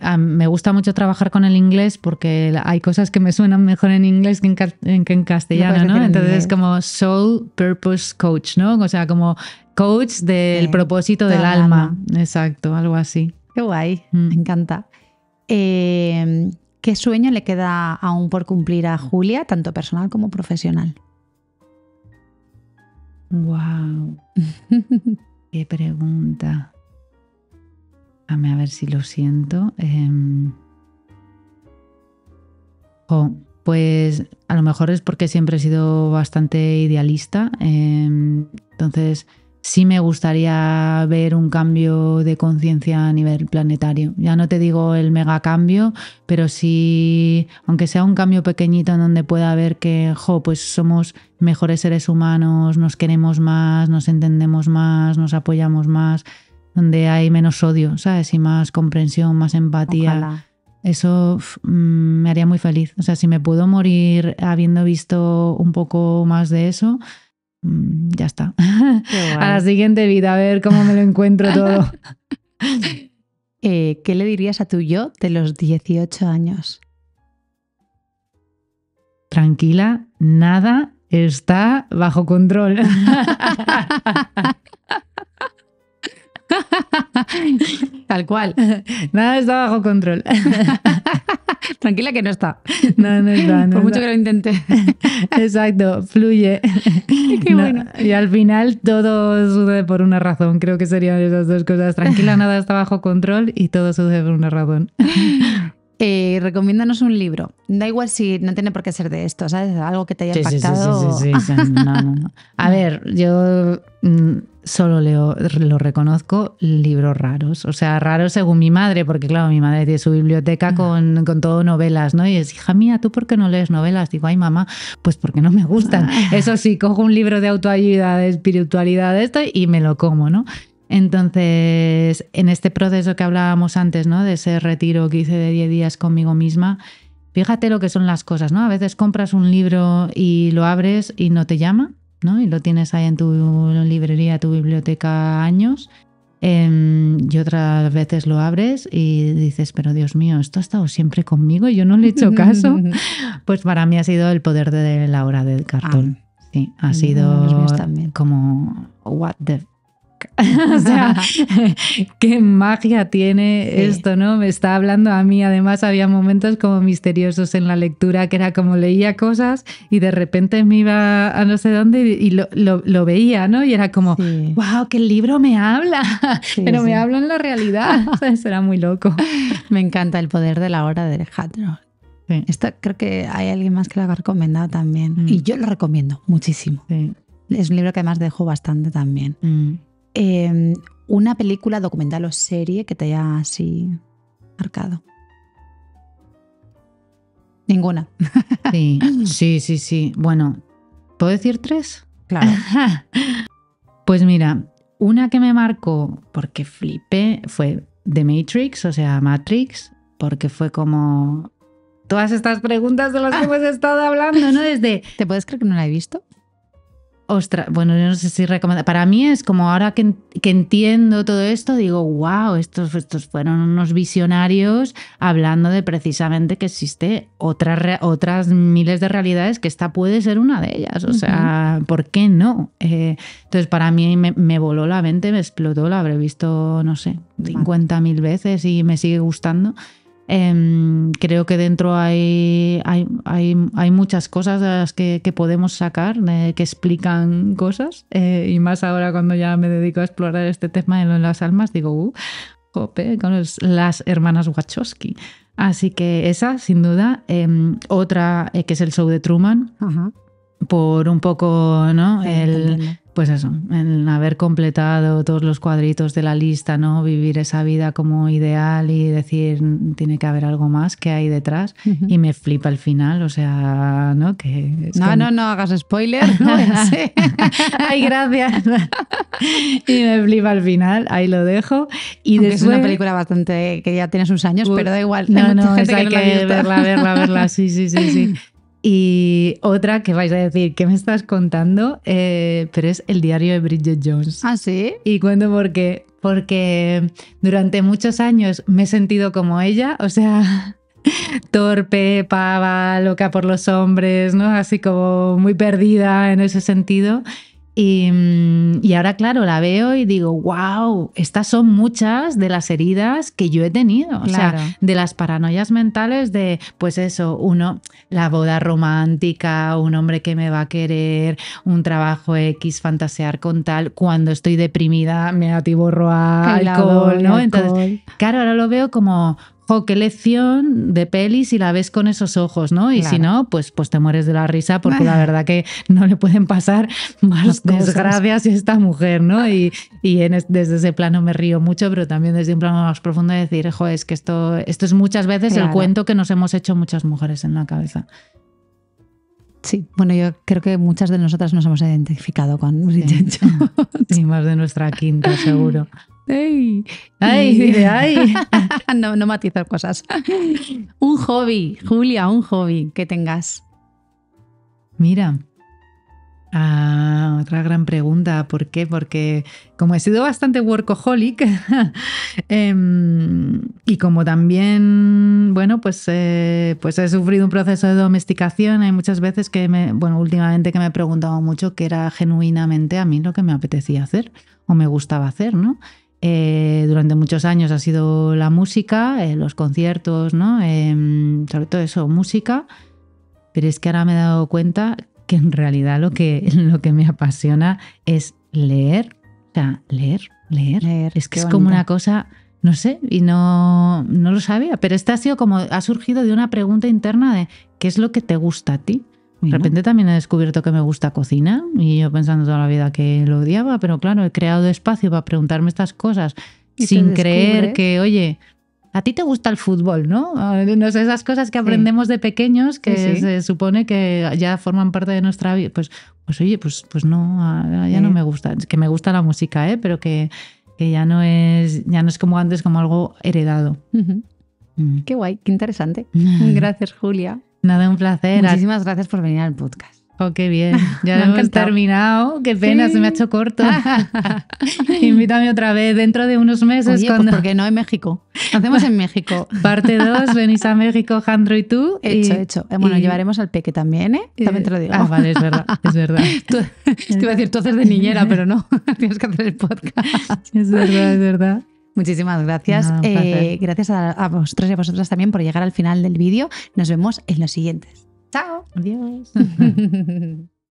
ah, me, gusta mucho trabajar con el inglés porque hay cosas que me suenan mejor en inglés que en, castellano, ¿no? Entonces, como soul purpose coach, ¿no? O sea, como coach del propósito del alma. Exacto, algo así. Qué guay, me mm. encanta. Em, ¿Qué sueño le queda aún por cumplir a Julia, tanto personal como profesional? Wow. Qué pregunta a ver si lo siento. Em, pues a lo mejor es porque siempre he sido bastante idealista. Em, entonces, sí me gustaría ver un cambio de conciencia a nivel planetario. Ya no te digo el mega cambio, pero sí, aunque sea un cambio pequeñito en donde pueda ver que, pues somos mejores seres humanos, nos queremos más, nos entendemos más, nos apoyamos más donde hay menos odio, ¿sabes? Y más comprensión, más empatía. Eso mm, me haría muy feliz. O sea, si me puedo morir habiendo visto un poco más de eso, mm, ya está. a la siguiente vida, a ver cómo me lo encuentro todo. Eh, ¿Qué le dirías a tu yo de los 18 años? Tranquila, nada está bajo control. Tal cual. Nada está bajo control. Tranquila que no está. Por mucho que lo intente Exacto, fluye. Y al final todo sucede por una razón. Creo que serían esas dos cosas. Tranquila, nada está bajo control y todo sucede por una razón. Eh, recomiéndanos un libro. Da igual si no tiene por qué ser de esto, ¿sabes? Algo que te haya impactado. Sí, sí, sí, A ver, yo. Mm, solo leo, lo reconozco, libros raros. O sea, raros según mi madre, porque claro, mi madre tiene su biblioteca con, todo novelas, ¿no? Y es, hija mía, ¿tú por qué no lees novelas? Digo, ay mamá, pues porque no me gustan. Ah. Eso sí, cojo un libro de autoayuda, de espiritualidad, esto, y me lo como, ¿no? Entonces, en este proceso que hablábamos antes, ¿no? De ese retiro que hice de 10 días conmigo misma, fíjate lo que son las cosas, ¿no? A veces compras un libro y lo abres y no te llama ¿no? Y lo tienes ahí en tu librería, tu biblioteca años. Em, y otras veces lo abres y dices, pero Dios mío, esto ha estado siempre conmigo y yo no le he hecho caso. pues para mí ha sido el poder de la hora del cartón. Ah. Sí, ha sido como, what the o sea, qué magia tiene esto, ¿no? Me está hablando a mí. Además, había momentos como misteriosos en la lectura, que era como leía cosas y de repente me iba a no sé dónde y, lo, veía, ¿no? Y era como, wow, que el libro me habla, pero me habla en la realidad. o sea, eso era muy loco. Me encanta el poder de la hora de Alejandro. Esto creo que hay alguien más que lo ha recomendado también. Mm. Y yo lo recomiendo muchísimo. Es un libro que además dejo bastante también. Mm. Em, una película documental o serie que te haya así marcado. Ninguna. Sí, sí, sí, sí. Bueno, ¿puedo decir tres? Claro. Pues mira, una que me marcó porque flipé fue The Matrix, o sea, Matrix, porque fue como todas estas preguntas de las que hemos estado hablando, ¿no? Desde... ¿Te puedes creer que no la he visto? Ostras, bueno, yo no sé si recomendar. Para mí es como ahora que, entiendo todo esto, digo, wow, estos, estos fueron unos visionarios hablando de precisamente que existe otra, otras miles de realidades, que esta puede ser una de ellas. O sea, ¿por qué no? Eh, entonces, para mí me, voló la mente, me explotó, la habré visto, no sé, 50.000 veces y me sigue gustando. Em, creo que dentro hay, hay, muchas cosas las que, podemos sacar, que explican cosas, eh, y más ahora cuando ya me dedico a explorar este tema de las almas, digo, uh, con las hermanas Wachowski. Así que esa, sin duda. Em, otra eh, que es el show de Truman. Ajá por un poco, ¿no? el, pues eso, en haber completado todos los cuadritos de la lista, ¿no? Vivir esa vida como ideal y decir, tiene que haber algo más que hay detrás. Y me flipa el final, o sea, ¿no? Que no, no, no hagas spoiler. No Ay, gracias. y me flipa el final, ahí lo dejo. Y Es una película bastante que ya tiene sus años, pero da igual. No, no, no hay que, que verla, verla, verla, sí, sí, sí, sí. Y otra que vais a decir, ¿qué me estás contando? Eh, pero es el diario de Bridget Jones. Ah, sí. Y cuento por qué. Porque durante muchos años me he sentido como ella, o sea, torpe, pava, loca por los hombres, ¿no? Así como muy perdida en ese sentido. Mm, y, ahora, claro, la veo y digo, wow, estas son muchas de las heridas que yo he tenido. O sea, de las paranoias mentales de, pues eso, uno, la boda romántica, un hombre que me va a querer, un trabajo X, fantasear con tal. Cuando estoy deprimida me atiborro alcohol, ¿no? Entonces, claro, ahora lo veo como, jo, qué lección de peli si la ves con esos ojos, ¿no? Y si no, pues, pues te mueres de la risa porque la verdad que no le pueden pasar más desgracias a esta mujer, ¿no? Y, desde ese plano me río mucho, pero también desde un plano más profundo de decir, jo, es que esto, esto es muchas veces el cuento que nos hemos hecho muchas mujeres en la cabeza. Sí, bueno, yo creo que muchas de nosotras nos hemos identificado con Bridget más de nuestra quinta, seguro. Ay, ay, ay. no, no matizar cosas. Un hobby, Julia, un hobby que tengas. Mira. Ah, otra gran pregunta. ¿Por qué? Porque como he sido bastante workaholic em, y como también, bueno, pues, eh, pues he sufrido un proceso de domesticación, hay muchas veces que, me, bueno, últimamente que me he preguntado mucho qué era genuinamente a mí lo que me apetecía hacer o me gustaba hacer, ¿no? Eh, durante muchos años ha sido la música, eh, los conciertos, em, sobre todo eso, música. Pero es que ahora me he dado cuenta que en realidad lo que, lo que me apasiona es leer. O sea, leer, leer. es que es como una cosa, no sé, y no, no lo sabía. Pero esta ha sido como, ha surgido de una pregunta interna de qué es lo que te gusta a ti. De repente también he descubierto que me gusta cocina y yo pensando toda la vida que lo odiaba, pero claro, he creado espacio para preguntarme estas cosas sin creer que, oye, a ti te gusta el fútbol, ¿no? no esas cosas que aprendemos de pequeños que se supone que ya forman parte de nuestra vida. Pues, pues oye, pues, pues no, ya no me gusta. Es que me gusta la música, ¿eh? Pero que, que, ya, no es, ya no es como antes, como algo heredado. Mm. Qué guay, qué interesante. Gracias, Julia. Nada, un placer. Muchísimas gracias por venir al podcast. Oh, qué bien. Ya hemos terminado. Qué pena, se me ha hecho corto. Invítame otra vez dentro de unos meses. Oye, pues cuando... porque no en México. hacemos en México. Parte 2, venís a México, Jandro y tú. Hecho, hecho. Eh, bueno, llevaremos al peque también, ¿eh? También te lo digo. Ah, vale, es verdad. Es verdad. te iba a decir, tú haces de niñera, pero no. Tienes que hacer el podcast. es verdad, es verdad. Muchísimas gracias. Eh, gracias a, a vosotros y a vosotras también por llegar al final del vídeo. Nos vemos en los siguientes. Chao. Adiós.